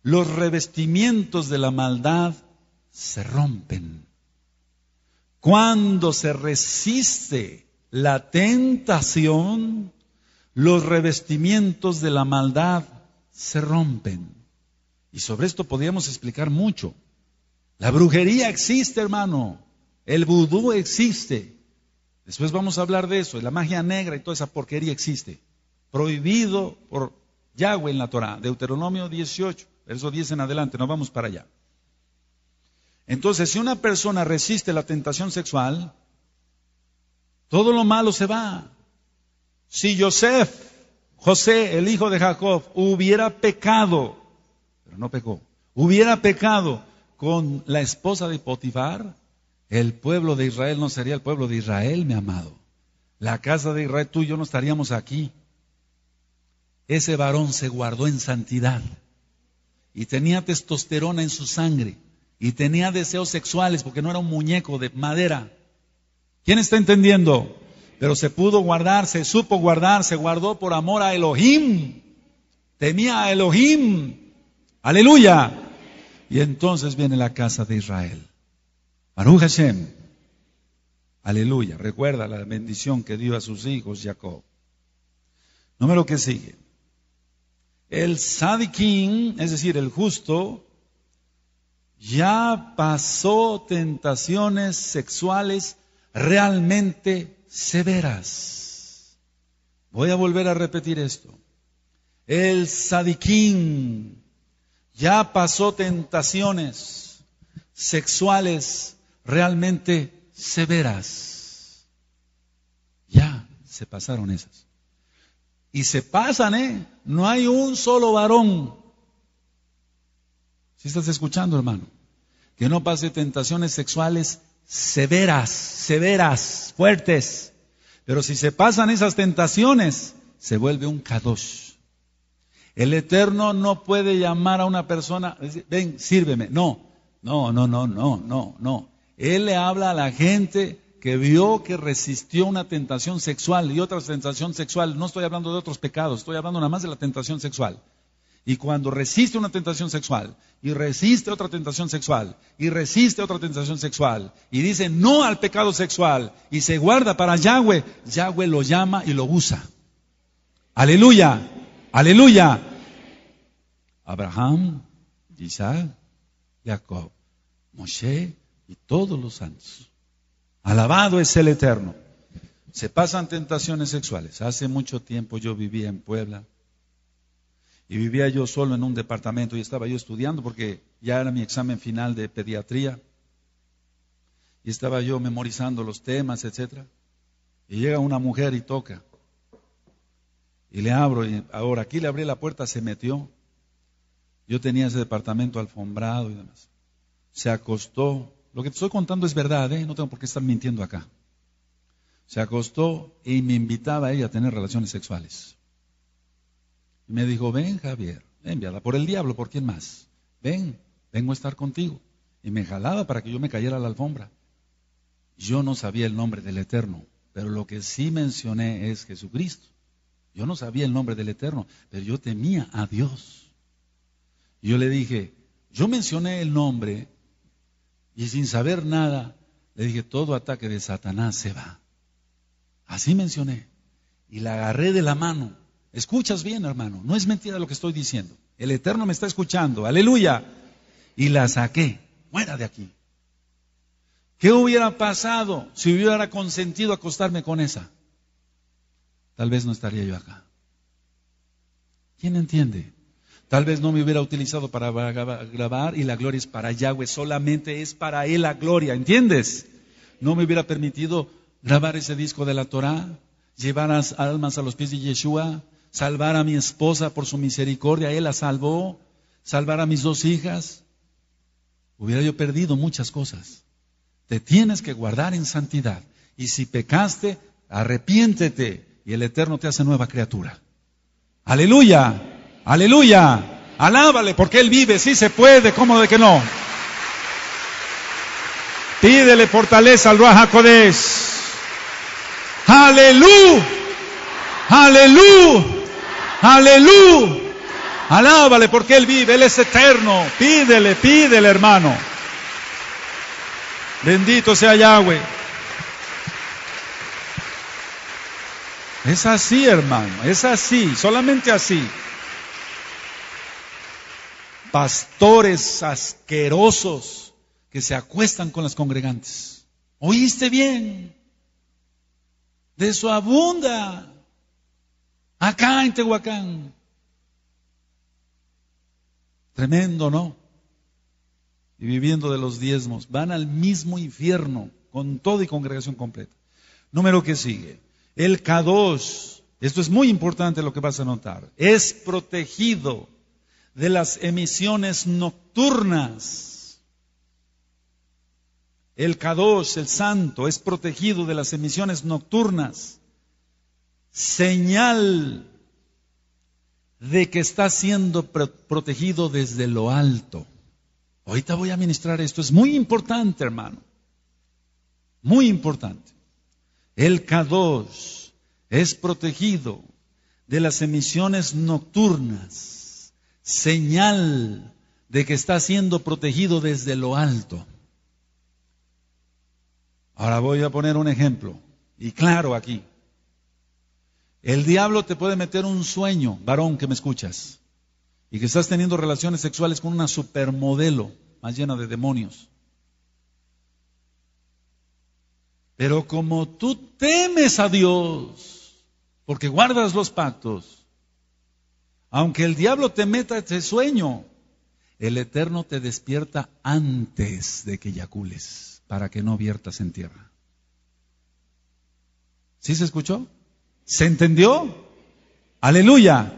los revestimientos de la maldad se rompen. Cuando se resiste la tentación, los revestimientos de la maldad se rompen. Y sobre esto podríamos explicar mucho. La brujería existe, hermano. El vudú existe. Después vamos a hablar de eso. la magia negra y toda esa porquería existe. Prohibido por Yahweh en la Torah. Deuteronomio 18 verso 10 en adelante, no vamos para allá. Entonces, si una persona resiste la tentación sexual, todo lo malo se va. Si Yosef, José, el hijo de Jacob, hubiera pecado, pero no pecó, hubiera pecado con la esposa de Potifar, el pueblo de Israel no sería el pueblo de Israel, mi amado. La casa de Israel, tú y yo no estaríamos aquí. Ese varón se guardó en santidad y tenía testosterona en su sangre y tenía deseos sexuales porque no era un muñeco de madera. ¿Quién está entendiendo? Pero se pudo guardar, se supo guardar, se guardó por amor a Elohim. Temía a Elohim. Aleluya. Y entonces viene la casa de Israel. Baruch Hashem. Aleluya. Recuerda la bendición que dio a sus hijos Jacob. Número que sigue el sadiquín, es decir, el justo, ya pasó tentaciones sexuales realmente severas. Voy a volver a repetir esto. El sadiquín ya pasó tentaciones sexuales realmente severas. Ya se pasaron esas. Y se pasan, ¿eh? No hay un solo varón. Si estás escuchando, hermano? Que no pase tentaciones sexuales severas, severas, fuertes. Pero si se pasan esas tentaciones, se vuelve un kadosh. El Eterno no puede llamar a una persona, ven, sírveme. No, no, no, no, no, no, no. Él le habla a la gente que vio que resistió una tentación sexual y otra tentación sexual, no estoy hablando de otros pecados, estoy hablando nada más de la tentación sexual. Y cuando resiste una tentación sexual, y resiste otra tentación sexual, y resiste otra tentación sexual, y dice no al pecado sexual, y se guarda para Yahweh, Yahweh lo llama y lo usa. Aleluya, aleluya. Abraham, Isaac, Jacob, Moshe y todos los santos Alabado es el Eterno. Se pasan tentaciones sexuales. Hace mucho tiempo yo vivía en Puebla y vivía yo solo en un departamento y estaba yo estudiando porque ya era mi examen final de pediatría y estaba yo memorizando los temas, etcétera. Y llega una mujer y toca. Y le abro y ahora aquí le abrí la puerta, se metió. Yo tenía ese departamento alfombrado y demás. Se acostó lo que te estoy contando es verdad, ¿eh? no tengo por qué estar mintiendo acá. Se acostó y me invitaba a ella a tener relaciones sexuales. Y me dijo, ven Javier, enviada por el diablo, ¿por quién más? Ven, vengo a estar contigo. Y me jalaba para que yo me cayera a la alfombra. Yo no sabía el nombre del Eterno, pero lo que sí mencioné es Jesucristo. Yo no sabía el nombre del Eterno, pero yo temía a Dios. yo le dije, yo mencioné el nombre y sin saber nada, le dije, todo ataque de Satanás se va. Así mencioné. Y la agarré de la mano. Escuchas bien, hermano. No es mentira lo que estoy diciendo. El Eterno me está escuchando. Aleluya. Y la saqué. Fuera de aquí. ¿Qué hubiera pasado si hubiera consentido acostarme con esa? Tal vez no estaría yo acá. ¿Quién entiende? Tal vez no me hubiera utilizado para grabar y la gloria es para Yahweh, solamente es para Él la gloria, ¿entiendes? No me hubiera permitido grabar ese disco de la Torah, llevar las almas a los pies de Yeshua, salvar a mi esposa por su misericordia, Él la salvó, salvar a mis dos hijas. Hubiera yo perdido muchas cosas. Te tienes que guardar en santidad. Y si pecaste, arrepiéntete y el Eterno te hace nueva criatura. Aleluya. Aleluya. Alábale porque Él vive, si se puede, ¿cómo de que no? Pídele fortaleza al Ruach Jacobés. Aleluya. Aleluya. Aleluya. Alábale porque Él vive, Él es eterno. Pídele, pídele, hermano. Bendito sea Yahweh. Es así, hermano, es así, solamente así pastores asquerosos que se acuestan con las congregantes. ¿Oíste bien? De su abunda acá en Tehuacán. Tremendo, ¿no? Y viviendo de los diezmos, van al mismo infierno con toda y congregación completa. Número que sigue, el K2, esto es muy importante lo que vas a notar, es protegido de las emisiones nocturnas. El Kadosh, el santo, es protegido de las emisiones nocturnas. Señal de que está siendo protegido desde lo alto. Ahorita voy a ministrar esto. Es muy importante, hermano. Muy importante. El Kadosh es protegido de las emisiones nocturnas señal de que está siendo protegido desde lo alto. Ahora voy a poner un ejemplo, y claro aquí. El diablo te puede meter un sueño, varón que me escuchas, y que estás teniendo relaciones sexuales con una supermodelo más llena de demonios. Pero como tú temes a Dios, porque guardas los pactos, aunque el diablo te meta ese sueño, el Eterno te despierta antes de que yacules, para que no viertas en tierra. ¿Sí se escuchó? ¿Se entendió? Aleluya.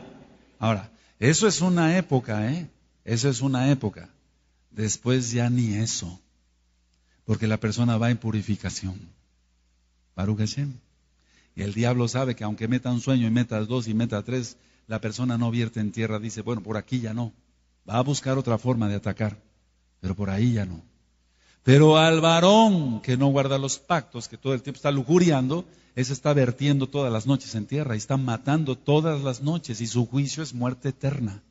Ahora, eso es una época, ¿eh? Eso es una época. Después ya ni eso, porque la persona va en purificación. Baruch Y el diablo sabe que aunque meta un sueño y meta dos y meta tres, la persona no vierte en tierra, dice, bueno, por aquí ya no. Va a buscar otra forma de atacar, pero por ahí ya no. Pero al varón que no guarda los pactos, que todo el tiempo está lujuriando, ese está vertiendo todas las noches en tierra y está matando todas las noches y su juicio es muerte eterna.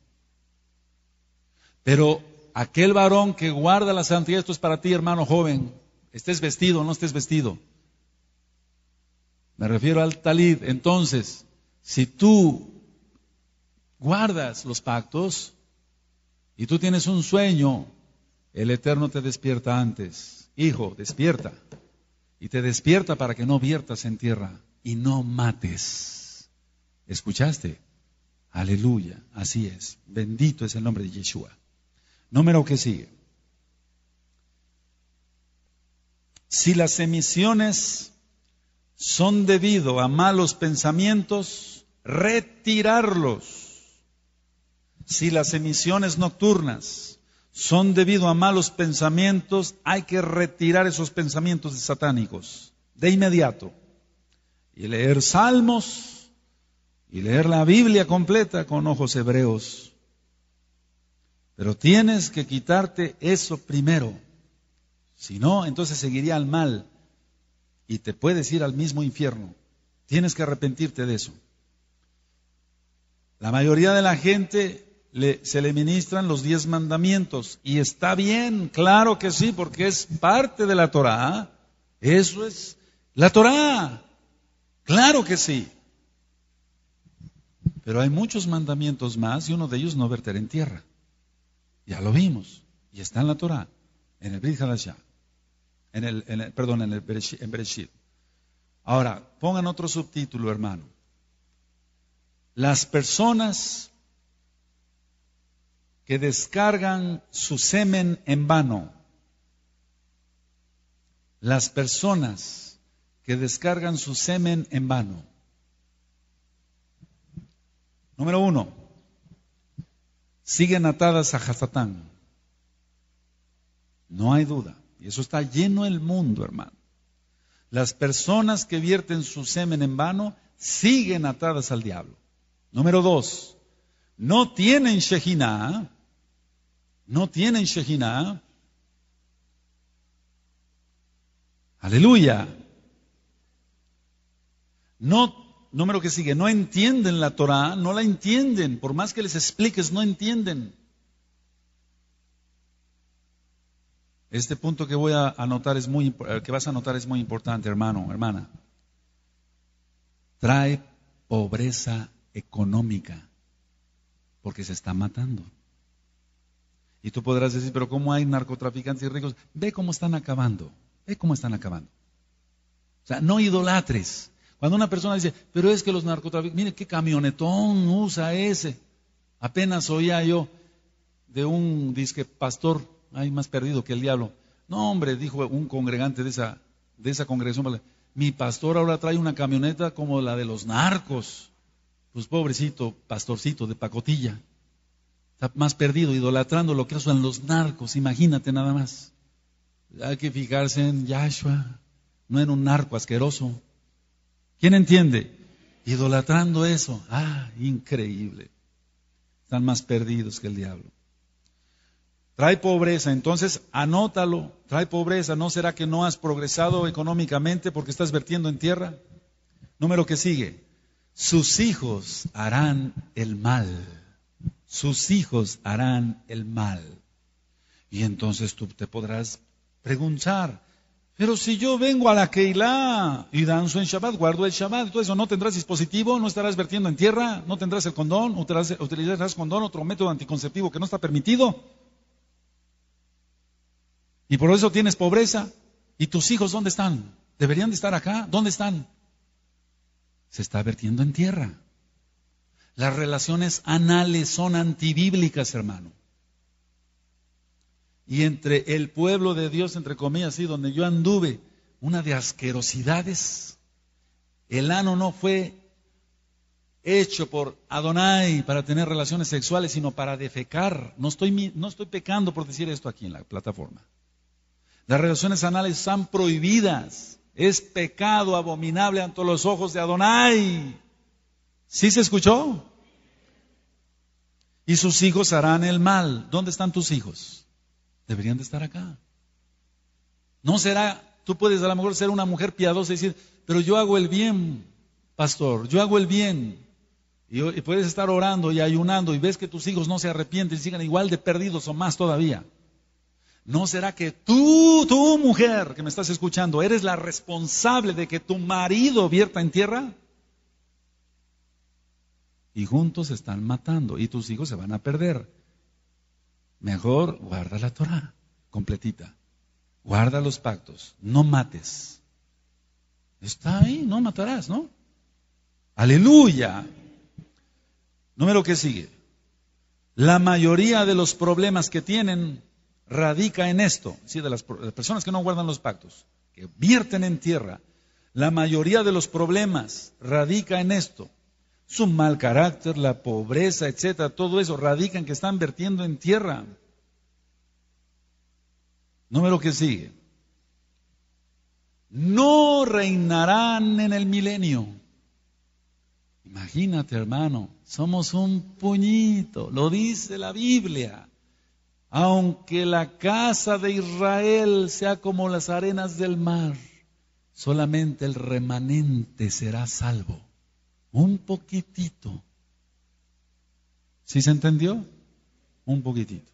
Pero aquel varón que guarda la santidad, esto es para ti hermano joven, estés vestido o no estés vestido. Me refiero al talid. Entonces, si tú guardas los pactos y tú tienes un sueño, el Eterno te despierta antes. Hijo, despierta. Y te despierta para que no viertas en tierra y no mates. ¿Escuchaste? Aleluya, así es. Bendito es el nombre de Yeshua. Número que sigue. Si las emisiones son debido a malos pensamientos, retirarlos si las emisiones nocturnas son debido a malos pensamientos, hay que retirar esos pensamientos satánicos de inmediato y leer salmos y leer la Biblia completa con ojos hebreos. Pero tienes que quitarte eso primero. Si no, entonces seguiría al mal y te puedes ir al mismo infierno. Tienes que arrepentirte de eso. La mayoría de la gente se le ministran los diez mandamientos. Y está bien, claro que sí, porque es parte de la Torah. Eso es la Torah. Claro que sí. Pero hay muchos mandamientos más y uno de ellos no verter en tierra. Ya lo vimos. Y está en la Torah, en el Brit en el, perdón, en el Ahora, pongan otro subtítulo, hermano. Las personas que descargan su semen en vano. Las personas que descargan su semen en vano. Número uno, siguen atadas a Hasatán. No hay duda. Y eso está lleno el mundo, hermano. Las personas que vierten su semen en vano siguen atadas al diablo. Número dos, no tienen Shehinah no tienen Shekinah. Aleluya. No, número que sigue, no entienden la Torah, no la entienden, por más que les expliques, no entienden. Este punto que voy a anotar es muy que vas a anotar es muy importante, hermano, hermana. Trae pobreza económica porque se está matando. Y tú podrás decir, pero ¿cómo hay narcotraficantes y ricos? Ve cómo están acabando, ve cómo están acabando. O sea, no idolatres. Cuando una persona dice, pero es que los narcotraficantes, mire qué camionetón usa ese. Apenas oía yo de un disque pastor, hay más perdido que el diablo. No, hombre, dijo un congregante de esa, de esa congregación, mi pastor ahora trae una camioneta como la de los narcos. Pues pobrecito, pastorcito de pacotilla. Está más perdido, idolatrando lo que hacen los narcos, imagínate nada más. Hay que fijarse en Yahshua, no en un narco asqueroso. ¿Quién entiende? Idolatrando eso. Ah, increíble. Están más perdidos que el diablo. Trae pobreza, entonces anótalo. Trae pobreza, ¿no será que no has progresado económicamente porque estás vertiendo en tierra? Número que sigue. Sus hijos harán el mal sus hijos harán el mal. Y entonces tú te podrás preguntar, pero si yo vengo a la Keilah y danzo en Shabbat, guardo el Shabbat, todo eso, ¿no tendrás dispositivo? ¿No estarás vertiendo en tierra? ¿No tendrás el condón? ¿Utilizarás condón, otro método anticonceptivo que no está permitido? Y por eso tienes pobreza. ¿Y tus hijos dónde están? ¿Deberían de estar acá? ¿Dónde están? Se está vertiendo en tierra. Las relaciones anales son antibíblicas, hermano. Y entre el pueblo de Dios, entre comillas, y donde yo anduve, una de asquerosidades. El ano no fue hecho por Adonai para tener relaciones sexuales, sino para defecar. No estoy, no estoy pecando por decir esto aquí en la plataforma. Las relaciones anales están prohibidas. Es pecado abominable ante los ojos de Adonai. ¿Sí se escuchó? Y sus hijos harán el mal. ¿Dónde están tus hijos? Deberían de estar acá. No será, tú puedes a lo mejor ser una mujer piadosa y decir, pero yo hago el bien, pastor, yo hago el bien. Y, puedes estar orando y ayunando y ves que tus hijos no se arrepienten y sigan igual de perdidos o más todavía. ¿No será que tú, tú mujer que me estás escuchando, eres la responsable de que tu marido vierta en tierra? y juntos se están matando y tus hijos se van a perder. Mejor guarda la Torah completita. Guarda los pactos, no mates. Está ahí, no matarás, ¿no? Aleluya. Número que sigue. La mayoría de los problemas que tienen radica en esto, ¿sí? de las personas que no guardan los pactos, que vierten en tierra. La mayoría de los problemas radica en esto, su mal carácter, la pobreza, etcétera, todo eso radican que están vertiendo en tierra. Número que sigue. No reinarán en el milenio. Imagínate, hermano, somos un puñito, lo dice la Biblia. Aunque la casa de Israel sea como las arenas del mar, solamente el remanente será salvo. Un poquitito. ¿Sí se entendió? Un poquitito.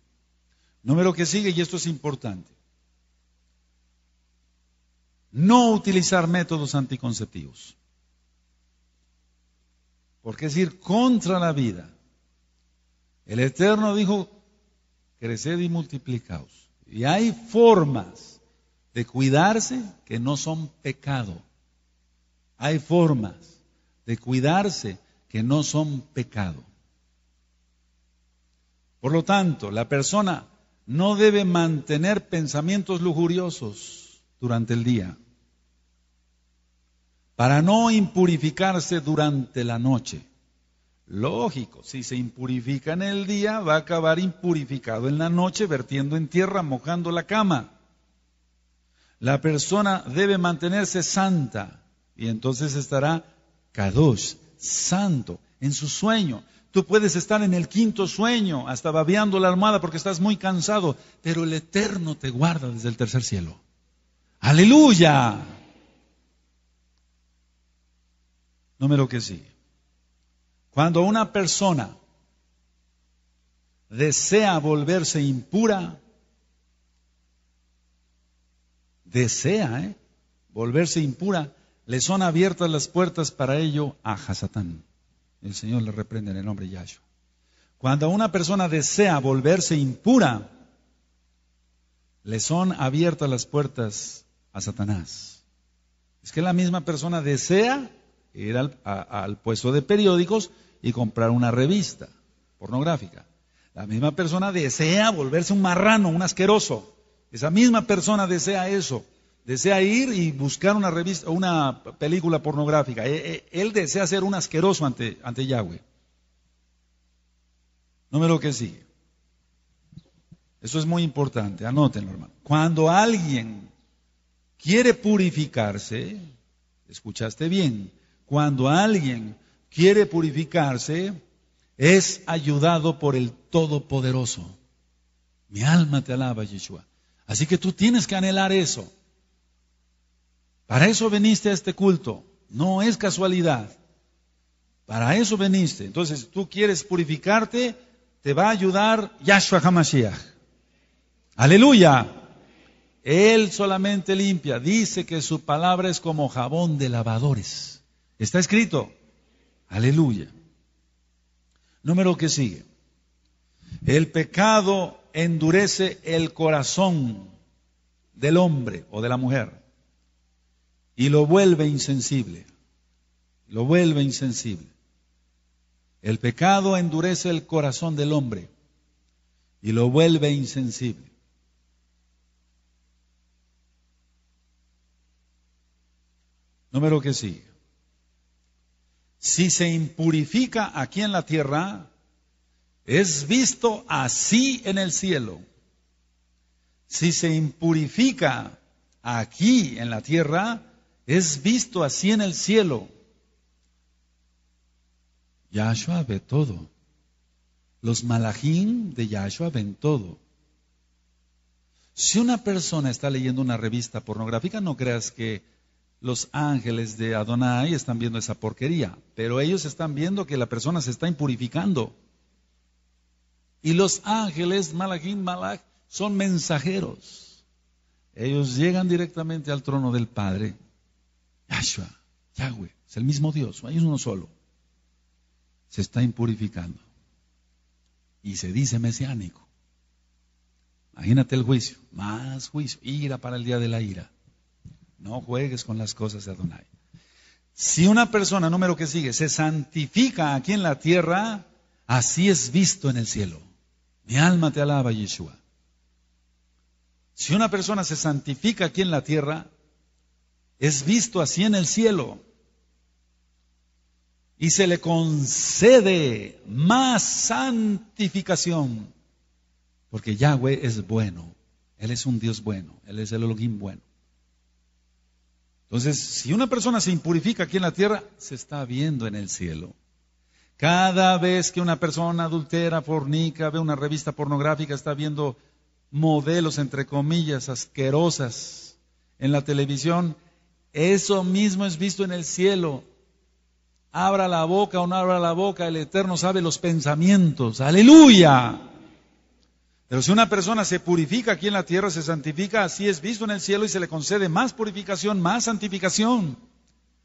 Número que sigue, y esto es importante. No utilizar métodos anticonceptivos. Porque es ir contra la vida. El Eterno dijo, creced y multiplicaos. Y hay formas de cuidarse que no son pecado. Hay formas de cuidarse, que no son pecado. Por lo tanto, la persona no debe mantener pensamientos lujuriosos durante el día para no impurificarse durante la noche. Lógico, si se impurifica en el día, va a acabar impurificado en la noche, vertiendo en tierra, mojando la cama. La persona debe mantenerse santa y entonces estará Kadosh, santo, en su sueño. Tú puedes estar en el quinto sueño, hasta babeando la armada porque estás muy cansado, pero el Eterno te guarda desde el tercer cielo. Aleluya. Número que sigue. Cuando una persona desea volverse impura, desea ¿eh? volverse impura, le son abiertas las puertas para ello a Hasatán. El Señor le reprende en el nombre Yahshua. Cuando una persona desea volverse impura, le son abiertas las puertas a Satanás. Es que la misma persona desea ir al puesto de periódicos y comprar una revista pornográfica. La misma persona desea volverse un marrano, un asqueroso. Esa misma persona desea eso desea ir y buscar una revista, una película pornográfica. E, e, él desea ser un asqueroso ante, ante Yahweh. Número que sigue. Eso es muy importante, anótenlo, hermano. Cuando alguien quiere purificarse, escuchaste bien, cuando alguien quiere purificarse, es ayudado por el Todopoderoso. Mi alma te alaba, Yeshua. Así que tú tienes que anhelar eso. Para eso veniste a este culto. No es casualidad. Para eso veniste. Entonces, tú quieres purificarte, te va a ayudar Yahshua HaMashiach. Aleluya. Él solamente limpia. Dice que su palabra es como jabón de lavadores. Está escrito. Aleluya. Número que sigue. El pecado endurece el corazón del hombre o de la mujer y lo vuelve insensible. Lo vuelve insensible. El pecado endurece el corazón del hombre y lo vuelve insensible. Número que sigue. Si se impurifica aquí en la tierra, es visto así en el cielo. Si se impurifica aquí en la tierra, es visto así en el cielo. Yahshua ve todo. Los malachim de Yahshua ven todo. Si una persona está leyendo una revista pornográfica, no creas que los ángeles de Adonai están viendo esa porquería, pero ellos están viendo que la persona se está impurificando. Y los ángeles, malachim malach son mensajeros. Ellos llegan directamente al trono del Padre Yahshua, Yahweh, es el mismo Dios, hay uno solo, se está impurificando y se dice mesiánico. Imagínate el juicio, más juicio, ira para el día de la ira. No juegues con las cosas de Adonai. Si una persona, número que sigue, se santifica aquí en la tierra, así es visto en el cielo. Mi alma te alaba, Yeshua. Si una persona se santifica aquí en la tierra, es visto así en el cielo y se le concede más santificación, porque Yahweh es bueno, Él es un Dios bueno, Él es el Elohim bueno. Entonces, si una persona se impurifica aquí en la tierra, se está viendo en el cielo. Cada vez que una persona adultera, fornica, ve una revista pornográfica, está viendo modelos, entre comillas, asquerosas en la televisión, eso mismo es visto en el cielo. Abra la boca o no abra la boca, el Eterno sabe los pensamientos. Aleluya. Pero si una persona se purifica aquí en la tierra, se santifica, así es visto en el cielo y se le concede más purificación, más santificación.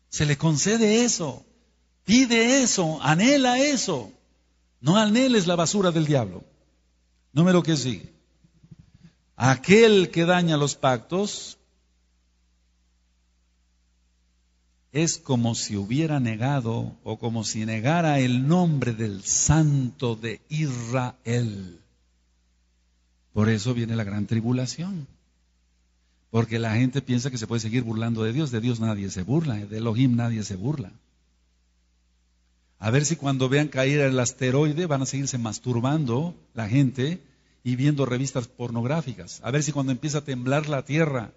Se le concede eso. Pide eso, anhela eso. No anheles la basura del diablo. Número que sigue. Aquel que daña los pactos es como si hubiera negado o como si negara el nombre del santo de Israel. Por eso viene la gran tribulación. Porque la gente piensa que se puede seguir burlando de Dios. De Dios nadie se burla, de Elohim nadie se burla. A ver si cuando vean caer el asteroide van a seguirse masturbando la gente y viendo revistas pornográficas. A ver si cuando empieza a temblar la tierra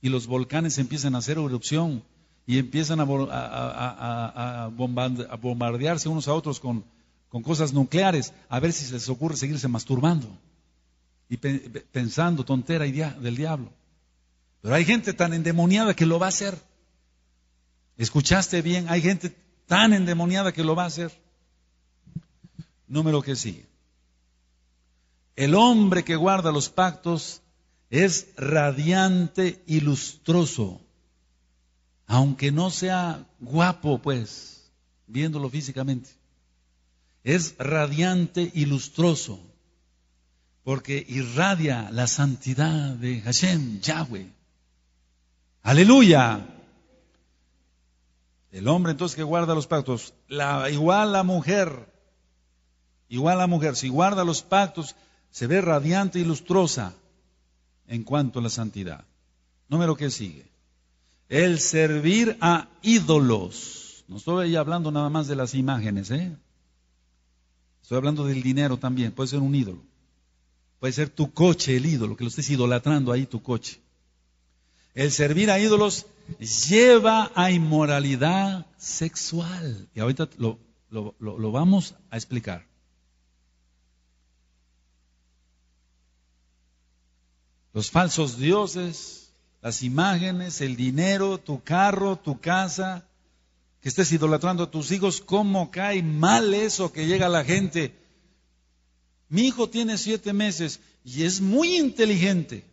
y los volcanes empiezan a hacer erupción y empiezan a, bombardearse unos a otros con, cosas nucleares, a ver si se les ocurre seguirse masturbando y pensando tontera y del diablo. Pero hay gente tan endemoniada que lo va a hacer. ¿Escuchaste bien? Hay gente tan endemoniada que lo va a hacer. Número que sigue. El hombre que guarda los pactos es radiante y lustroso aunque no sea guapo, pues, viéndolo físicamente. Es radiante y lustroso, porque irradia la santidad de Hashem, Yahweh. Aleluya. El hombre entonces que guarda los pactos, la, igual la mujer, igual la mujer, si guarda los pactos, se ve radiante y lustrosa en cuanto a la santidad. Número que sigue. El servir a ídolos. No estoy hablando nada más de las imágenes, ¿eh? Estoy hablando del dinero también. Puede ser un ídolo. Puede ser tu coche el ídolo, que lo estés idolatrando ahí tu coche. El servir a ídolos lleva a inmoralidad sexual. Y ahorita lo vamos a explicar. Los falsos dioses las imágenes, el dinero, tu carro, tu casa, que estés idolatrando a tus hijos, ¿cómo cae mal eso que llega a la gente? Mi hijo tiene siete meses y es muy inteligente.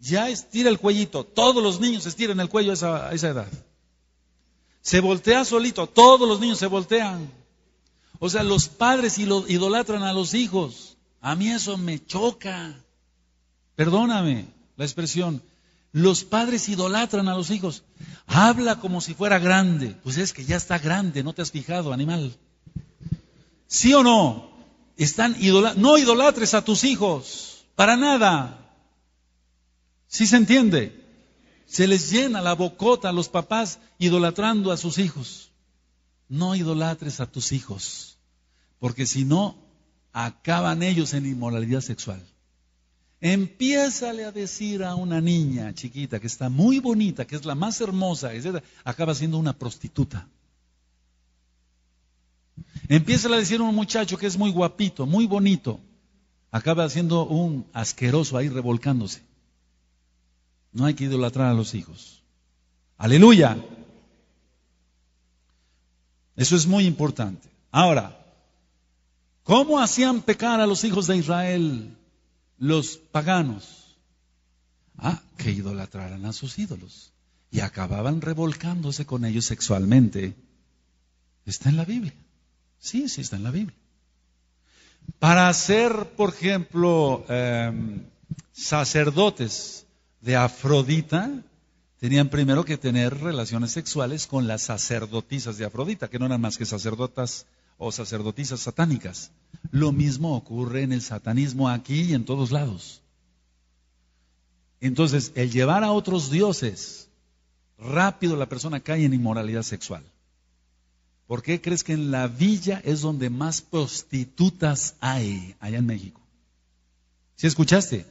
Ya estira el cuellito. Todos los niños estiran el cuello a esa, edad. Se voltea solito. Todos los niños se voltean. O sea, los padres idolatran a los hijos. A mí eso me choca. Perdóname la expresión. Los padres idolatran a los hijos. Habla como si fuera grande. Pues es que ya está grande, no te has fijado, animal. ¿Sí o no? Están no idolatres a tus hijos, para nada. ¿Sí se entiende? Se les llena la bocota a los papás idolatrando a sus hijos. No idolatres a tus hijos, porque si no, acaban ellos en inmoralidad sexual. Empiézale a decir a una niña chiquita que está muy bonita, que es la más hermosa, etcétera, acaba siendo una prostituta. Empiézale a decir a un muchacho que es muy guapito, muy bonito, acaba siendo un asqueroso ahí revolcándose. No hay que idolatrar a los hijos. Aleluya. Eso es muy importante. Ahora, ¿cómo hacían pecar a los hijos de Israel? los paganos ah, que idolatraran a sus ídolos y acababan revolcándose con ellos sexualmente. Está en la Biblia. Sí, sí, está en la Biblia. Para ser, por ejemplo, em, sacerdotes de Afrodita, tenían primero que tener relaciones sexuales con las sacerdotisas de Afrodita, que no eran más que sacerdotas o sacerdotisas satánicas. Lo mismo ocurre en el satanismo aquí y en todos lados. Entonces, el llevar a otros dioses, rápido la persona cae en inmoralidad sexual. ¿Por qué crees que en la villa es donde más prostitutas hay allá en México? ¿Sí escuchaste?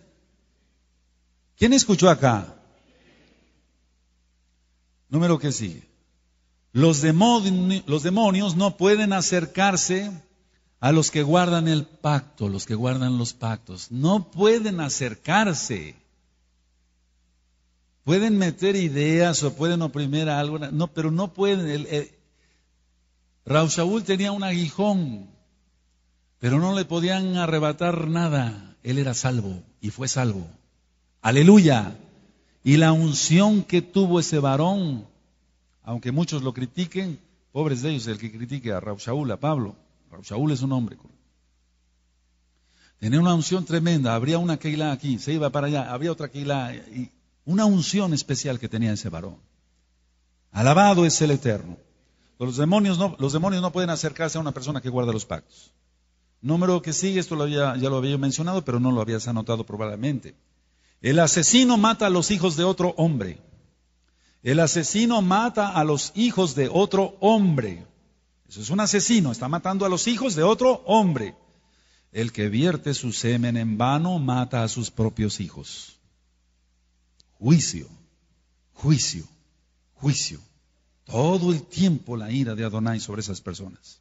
¿Quién escuchó acá? Número que sigue. Los demonios, los demonios no pueden acercarse a los que guardan el pacto, los que guardan los pactos. No pueden acercarse. Pueden meter ideas o pueden oprimir algo, No, pero no pueden. El, tenía un aguijón, pero no le podían arrebatar nada. Él era salvo y fue salvo. Aleluya. Y la unción que tuvo ese varón aunque muchos lo critiquen, pobres de ellos, el que critique a Raúl, a Pablo, Raúl es un hombre. Tenía una unción tremenda, habría una Keilah aquí, se iba para allá, había otra Keilah, y una unción especial que tenía ese varón. Alabado es el Eterno. Los demonios no, los demonios no pueden acercarse a una persona que guarda los pactos. Número que sigue, esto lo había, ya lo había mencionado, pero no lo habías anotado probablemente. El asesino mata a los hijos de otro hombre. El asesino mata a los hijos de otro hombre. Eso es un asesino, está matando a los hijos de otro hombre. El que vierte su semen en vano mata a sus propios hijos. Juicio, juicio, juicio. Todo el tiempo la ira de Adonai sobre esas personas.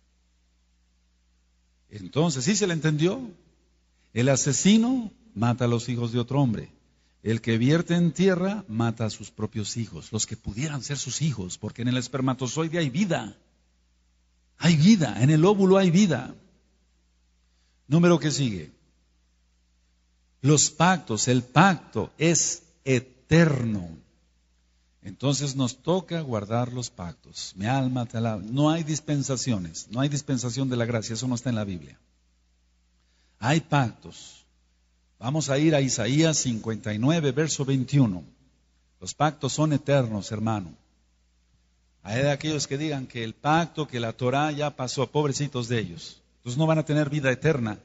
Entonces, ¿sí se le entendió? El asesino mata a los hijos de otro hombre. El que vierte en tierra mata a sus propios hijos, los que pudieran ser sus hijos, porque en el espermatozoide hay vida. Hay vida, en el óvulo hay vida. Número que sigue. Los pactos, el pacto es eterno. Entonces nos toca guardar los pactos. Mi alma te No hay dispensaciones, no hay dispensación de la gracia, eso no está en la Biblia. Hay pactos. Vamos a ir a Isaías 59, verso 21. Los pactos son eternos, hermano. Hay de aquellos que digan que el pacto, que la Torah ya pasó, a pobrecitos de ellos. Entonces no van a tener vida eterna,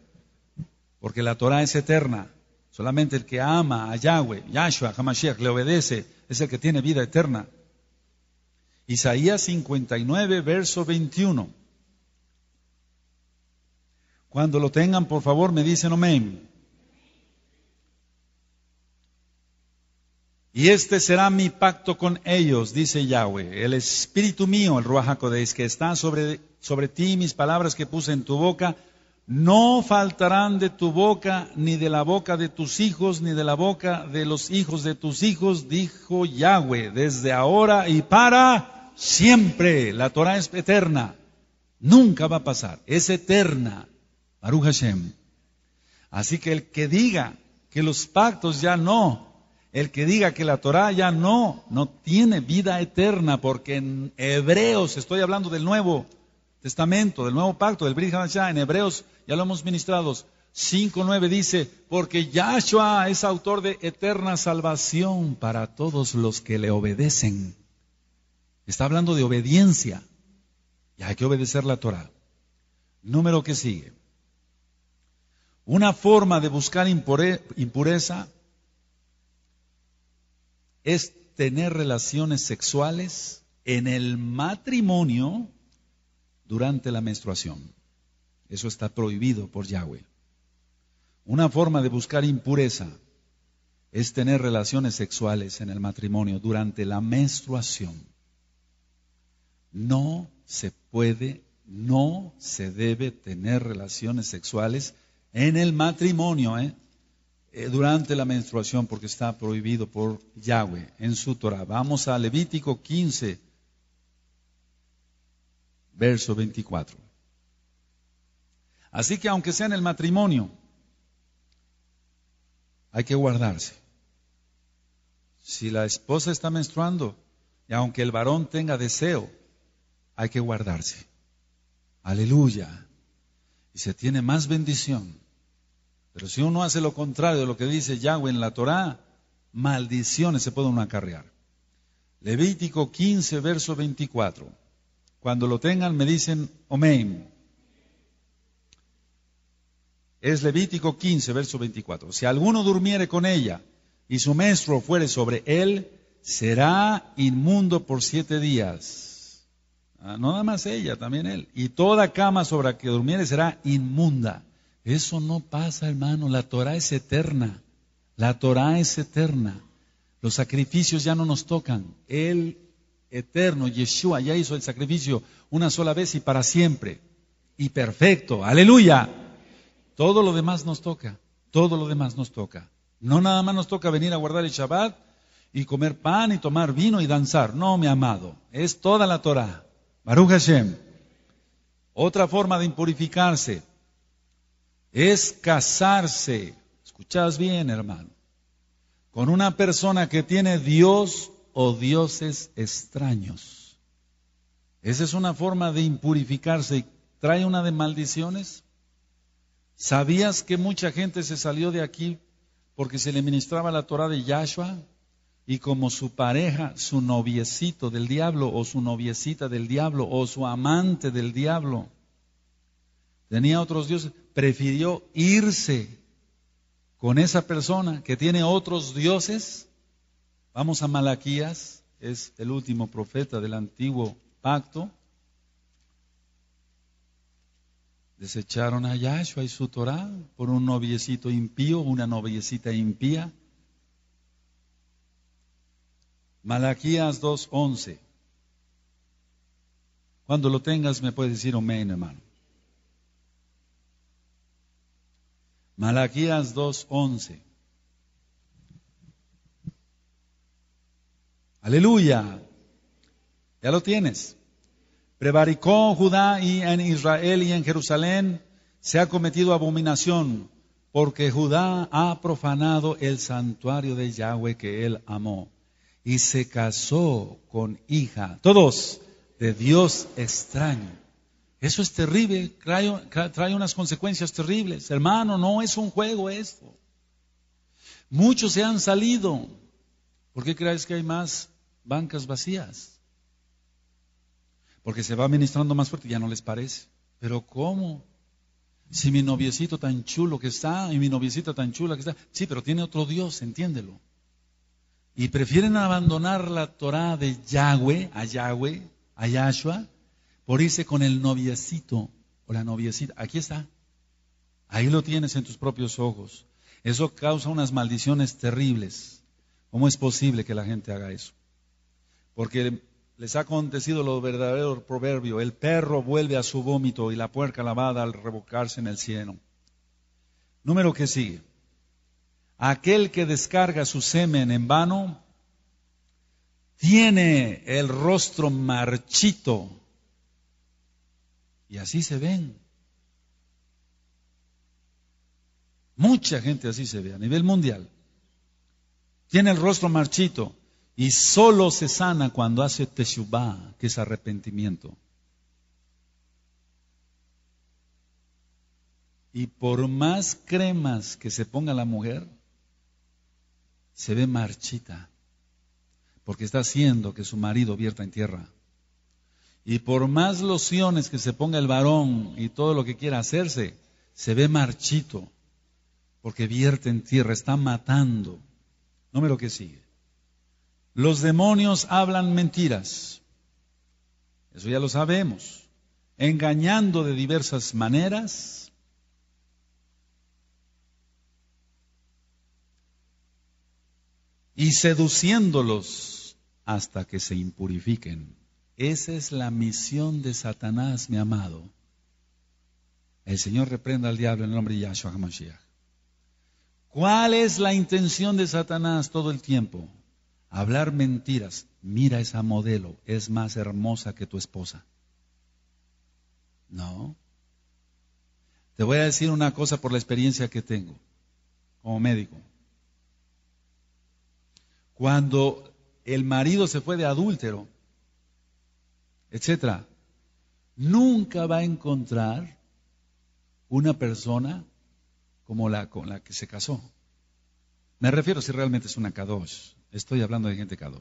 porque la Torah es eterna. Solamente el que ama a Yahweh, Yahshua, Hamashiach, le obedece, es el que tiene vida eterna. Isaías 59, verso 21. Cuando lo tengan, por favor, me dicen amén. Y este será mi pacto con ellos, dice Yahweh. El espíritu mío, el Ruach que está sobre, sobre ti, mis palabras que puse en tu boca, no faltarán de tu boca, ni de la boca de tus hijos, ni de la boca de los hijos de tus hijos, dijo Yahweh, desde ahora y para siempre. La Torah es eterna. Nunca va a pasar. Es eterna. Baruch Hashem. Así que el que diga que los pactos ya no el que diga que la Torah ya no, no tiene vida eterna, porque en Hebreos, estoy hablando del Nuevo Testamento, del Nuevo Pacto, del Brit en Hebreos ya lo hemos ministrado, 5.9 dice, porque Yahshua es autor de eterna salvación para todos los que le obedecen. Está hablando de obediencia. Y hay que obedecer la Torah. Número que sigue. Una forma de buscar impureza es tener relaciones sexuales en el matrimonio durante la menstruación. Eso está prohibido por Yahweh. Una forma de buscar impureza es tener relaciones sexuales en el matrimonio durante la menstruación. No se puede, no se debe tener relaciones sexuales en el matrimonio. ¿eh? Eh, durante la menstruación porque está prohibido por Yahweh en su Torah. Vamos a Levítico 15, verso 24. Así que aunque sea en el matrimonio, hay que guardarse. Si la esposa está menstruando y aunque el varón tenga deseo, hay que guardarse. Aleluya. Y se tiene más bendición pero si uno hace lo contrario de lo que dice Yahweh en la Torá, maldiciones se pueden acarrear. Levítico 15, verso 24. Cuando lo tengan me dicen Omeim. Es Levítico 15, verso 24. Si alguno durmiere con ella y su maestro fuere sobre él, será inmundo por siete días. Ah, no nada más ella, también él. Y toda cama sobre la que durmiere será inmunda. Eso no pasa, hermano. La Torah es eterna. La Torah es eterna. Los sacrificios ya no nos tocan. El eterno, Yeshua, ya hizo el sacrificio una sola vez y para siempre. Y perfecto. Aleluya. Todo lo demás nos toca. Todo lo demás nos toca. No nada más nos toca venir a guardar el Shabbat y comer pan y tomar vino y danzar. No, mi amado. Es toda la Torah. Baruch Hashem. Otra forma de impurificarse es casarse, escuchás bien hermano, con una persona que tiene Dios o dioses extraños. Esa es una forma de impurificarse trae una de maldiciones. ¿Sabías que mucha gente se salió de aquí porque se le ministraba la Torah de Yahshua? Y como su pareja, su noviecito del diablo o su noviecita del diablo o su amante del diablo tenía otros dioses, prefirió irse con esa persona que tiene otros dioses. Vamos a Malaquías, es el último profeta del antiguo pacto. Desecharon a Yahshua y su Torah por un noviecito impío, una noviecita impía. Malaquías 2.11. Cuando lo tengas me puedes decir amén, hermano. Malaquías 2.11. Aleluya. Ya lo tienes. Prevaricó Judá y en Israel y en Jerusalén se ha cometido abominación, porque Judá ha profanado el santuario de Yahweh que él amó y se casó con hija, todos, de Dios extraño. Eso es terrible, trae, unas consecuencias terribles. Hermano, no es un juego esto. Muchos se han salido. ¿Por qué crees que hay más bancas vacías? Porque se va administrando más fuerte, ya no les parece. Pero ¿cómo? Si mi noviecito tan chulo que está y mi noviecita tan chula que está, sí, pero tiene otro Dios, entiéndelo. Y prefieren abandonar la Torah de Yahweh, a Yahweh, a Yahshua, por irse con el noviecito o la noviecita. Aquí está. Ahí lo tienes en tus propios ojos. Eso causa unas maldiciones terribles. ¿Cómo es posible que la gente haga eso? Porque les ha acontecido lo verdadero proverbio, el perro vuelve a su vómito y la puerca lavada al revocarse en el cielo. Número que sigue. Aquel que descarga su semen en vano tiene el rostro marchito y así se ven. Mucha gente así se ve a nivel mundial. Tiene el rostro marchito y solo se sana cuando hace teshuvah, que es arrepentimiento. Y por más cremas que se ponga la mujer, se ve marchita, porque está haciendo que su marido vierta en tierra. Y por más lociones que se ponga el varón y todo lo que quiera hacerse, se ve marchito, porque vierte en tierra, está matando. Número que sigue. Los demonios hablan mentiras. Eso ya lo sabemos. Engañando de diversas maneras. Y seduciéndolos hasta que se impurifiquen. Esa es la misión de Satanás, mi amado. El Señor reprenda al diablo en el nombre de Yahshua HaMashiach. ¿Cuál es la intención de Satanás todo el tiempo? Hablar mentiras. Mira esa modelo, es más hermosa que tu esposa. No. Te voy a decir una cosa por la experiencia que tengo como médico. Cuando el marido se fue de adúltero, etcétera, Nunca va a encontrar una persona como la con la que se casó. Me refiero si realmente es una K2. Estoy hablando de gente K2.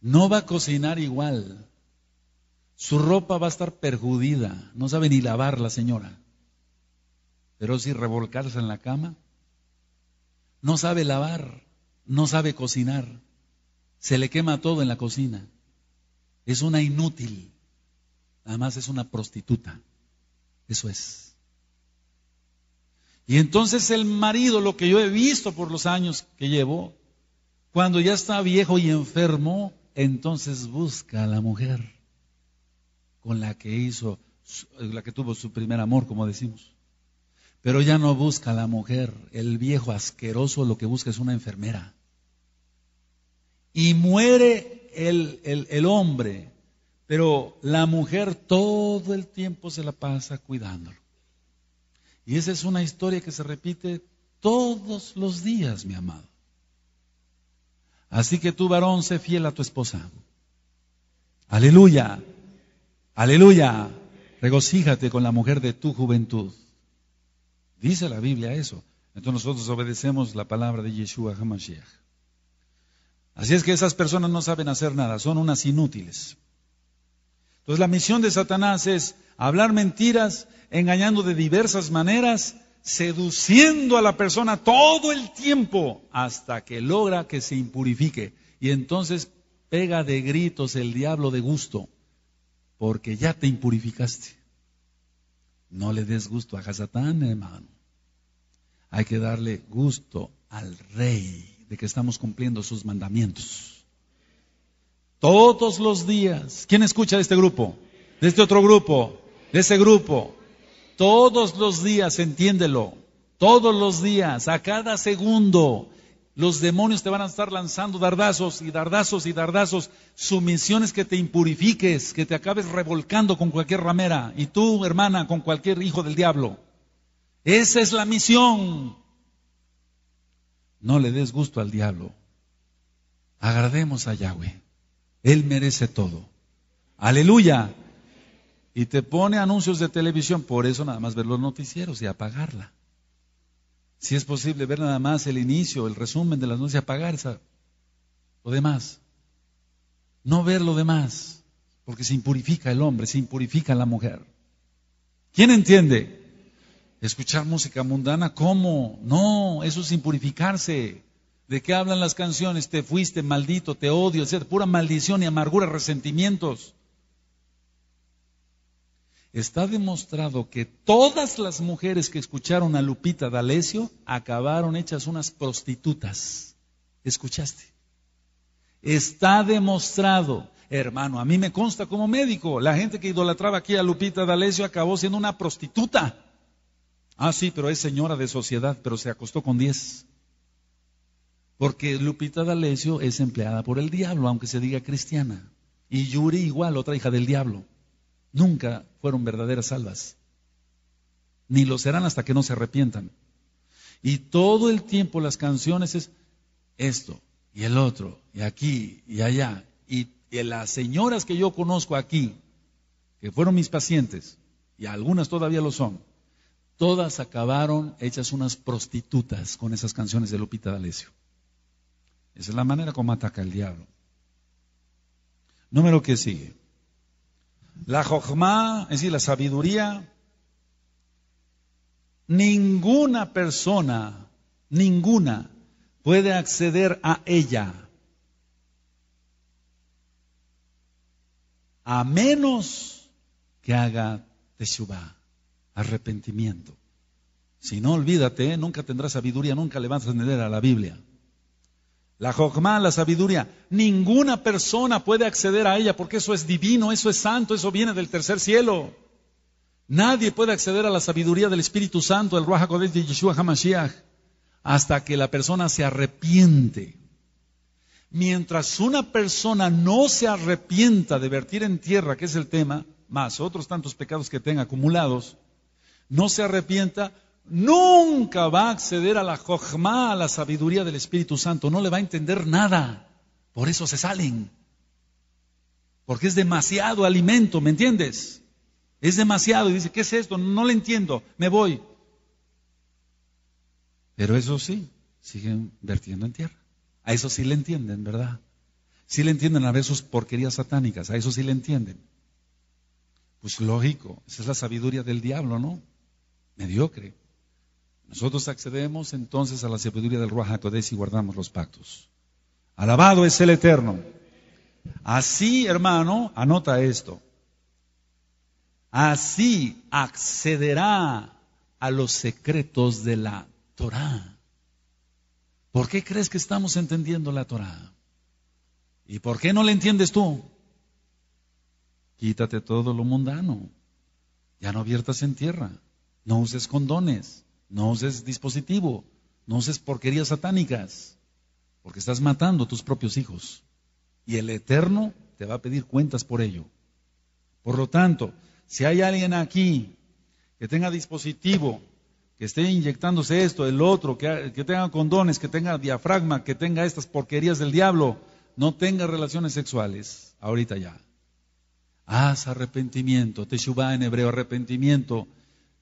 No va a cocinar igual. Su ropa va a estar perjudida. No sabe ni lavar la señora. Pero si revolcarse en la cama, no sabe lavar, no sabe cocinar. Se le quema todo en la cocina. Es una inútil. Además es una prostituta. Eso es. Y entonces el marido, lo que yo he visto por los años que llevo, cuando ya está viejo y enfermo, entonces busca a la mujer con la que hizo, la que tuvo su primer amor, como decimos. Pero ya no busca a la mujer. El viejo asqueroso lo que busca es una enfermera. Y muere el, hombre, pero la mujer todo el tiempo se la pasa cuidándolo. Y esa es una historia que se repite todos los días, mi amado. Así que tu varón, sé fiel a tu esposa. Aleluya. Aleluya. Regocíjate con la mujer de tu juventud. Dice la Biblia eso. Entonces nosotros obedecemos la palabra de Yeshua Hamashiach. Así es que esas personas no saben hacer nada, son unas inútiles. Entonces la misión de Satanás es hablar mentiras, engañando de diversas maneras, seduciendo a la persona todo el tiempo hasta que logra que se impurifique. Y entonces pega de gritos el diablo de gusto, porque ya te impurificaste. No le des gusto a Hasatán, hermano. Hay que darle gusto al rey de que estamos cumpliendo sus mandamientos. Todos los días. ¿Quién escucha de este grupo? De este otro grupo. De ese grupo. Todos los días, entiéndelo. Todos los días, a cada segundo, los demonios te van a estar lanzando dardazos y dardazos y dardazos. Su misión es que te impurifiques, que te acabes revolcando con cualquier ramera y tú, hermana, con cualquier hijo del diablo. Esa es la misión. No le des gusto al diablo. Agrademos a Yahweh. Él merece todo. Aleluya. Y te pone anuncios de televisión. Por eso nada más ver los noticieros y apagarla. Si es posible ver nada más el inicio, el resumen de las noticias, apagar lo demás. No ver lo demás. Porque se impurifica el hombre, se impurifica la mujer. ¿Quién entiende? Escuchar música mundana, ¿cómo? No, eso es impurificarse. ¿De qué hablan las canciones? Te fuiste, maldito, te odio, etc. Pura maldición y amargura, resentimientos. Está demostrado que todas las mujeres que escucharon a Lupita D'Alessio acabaron hechas unas prostitutas. ¿Escuchaste? Está demostrado, hermano, a mí me consta como médico, la gente que idolatraba aquí a Lupita D'Alessio acabó siendo una prostituta. Ah, sí, pero es señora de sociedad, pero se acostó con diez. Porque Lupita D'Alessio es empleada por el diablo, aunque se diga cristiana. Y Yuri igual, otra hija del diablo. Nunca fueron verdaderas salvas. Ni lo serán hasta que no se arrepientan. Y todo el tiempo las canciones es esto y el otro, y aquí y allá. y las señoras que yo conozco aquí, que fueron mis pacientes, y algunas todavía lo son, todas acabaron hechas unas prostitutas con esas canciones de Lupita D'Alessio. Esa es la manera como ataca el diablo. Número que sigue. La jojma, es decir, la sabiduría. Ninguna persona, ninguna, puede acceder a ella. A menos que haga Teshuvah arrepentimiento. Si no, olvídate, ¿eh? nunca tendrás sabiduría, nunca le vas a entender a la Biblia. La jojma, la sabiduría, ninguna persona puede acceder a ella porque eso es divino, eso es santo, eso viene del tercer cielo. Nadie puede acceder a la sabiduría del Espíritu Santo, el Ruach HaKodesh de Yeshua HaMashiach, hasta que la persona se arrepiente. Mientras una persona no se arrepienta de vertir en tierra, que es el tema, más otros tantos pecados que tenga acumulados, no se arrepienta, nunca va a acceder a la jojma, a la sabiduría del Espíritu Santo. No le va a entender nada. Por eso se salen. Porque es demasiado alimento, ¿me entiendes? Es demasiado. Y dice, ¿qué es esto? No le entiendo, me voy. Pero eso sí, siguen vertiendo en tierra. A eso sí le entienden, ¿verdad? Sí le entienden a ver sus porquerías satánicas, a eso sí le entienden. Pues lógico, esa es la sabiduría del diablo, ¿no? mediocre. Nosotros accedemos entonces a la sabiduría del Ruach HaKodesh y guardamos los pactos. Alabado es el Eterno. Así, hermano, anota esto. Así accederá a los secretos de la Torah. ¿Por qué crees que estamos entendiendo la Torah? ¿Y por qué no la entiendes tú? Quítate todo lo mundano. Ya no abiertas en tierra no uses condones, no uses dispositivo, no uses porquerías satánicas, porque estás matando a tus propios hijos. Y el Eterno te va a pedir cuentas por ello. Por lo tanto, si hay alguien aquí que tenga dispositivo, que esté inyectándose esto, el otro, que, tenga condones, que tenga diafragma, que tenga estas porquerías del diablo, no tenga relaciones sexuales, ahorita ya. Haz arrepentimiento, teshuva en hebreo, arrepentimiento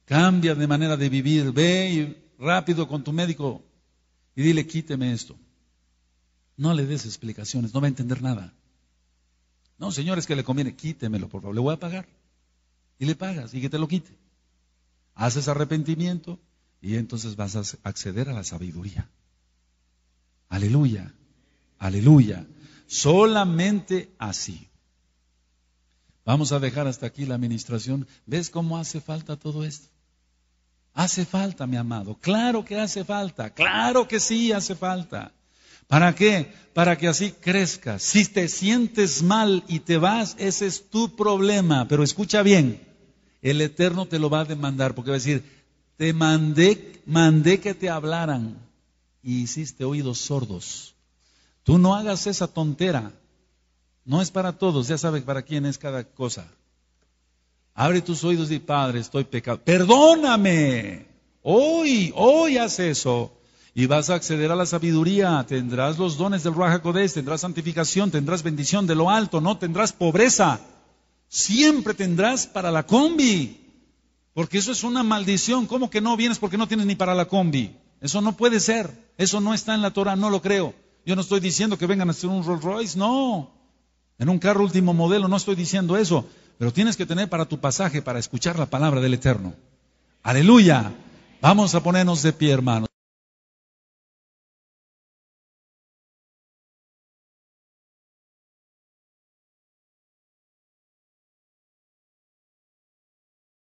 Cambia de manera de vivir. Ve rápido con tu médico y dile, quíteme esto. No le des explicaciones, no va a entender nada. No, señores, que le conviene, quítemelo, por favor, le voy a pagar. Y le pagas y que te lo quite. Haces arrepentimiento y entonces vas a acceder a la sabiduría. Aleluya, aleluya. Solamente así. Vamos a dejar hasta aquí la administración. ¿Ves cómo hace falta todo esto? Hace falta, mi amado. Claro que hace falta. Claro que sí hace falta. ¿Para qué? Para que así crezcas. Si te sientes mal y te vas, ese es tu problema. Pero escucha bien, el Eterno te lo va a demandar porque va a decir, te mandé, mandé que te hablaran y hiciste oídos sordos. Tú no hagas esa tontera. No es para todos, ya sabes para quién es cada cosa. Abre tus oídos y Padre, estoy pecado. Perdóname. Hoy, hoy haz eso. Y vas a acceder a la sabiduría, tendrás los dones del Raja tendrás santificación, tendrás bendición de lo alto, no tendrás pobreza. Siempre tendrás para la combi. Porque eso es una maldición. ¿Cómo que no vienes porque no tienes ni para la combi? Eso no puede ser. Eso no está en la Torah, no lo creo. Yo no estoy diciendo que vengan a hacer un Rolls Royce, no en un carro último modelo, no estoy diciendo eso, pero tienes que tener para tu pasaje, para escuchar la palabra del Eterno. Aleluya. Vamos a ponernos de pie, hermanos.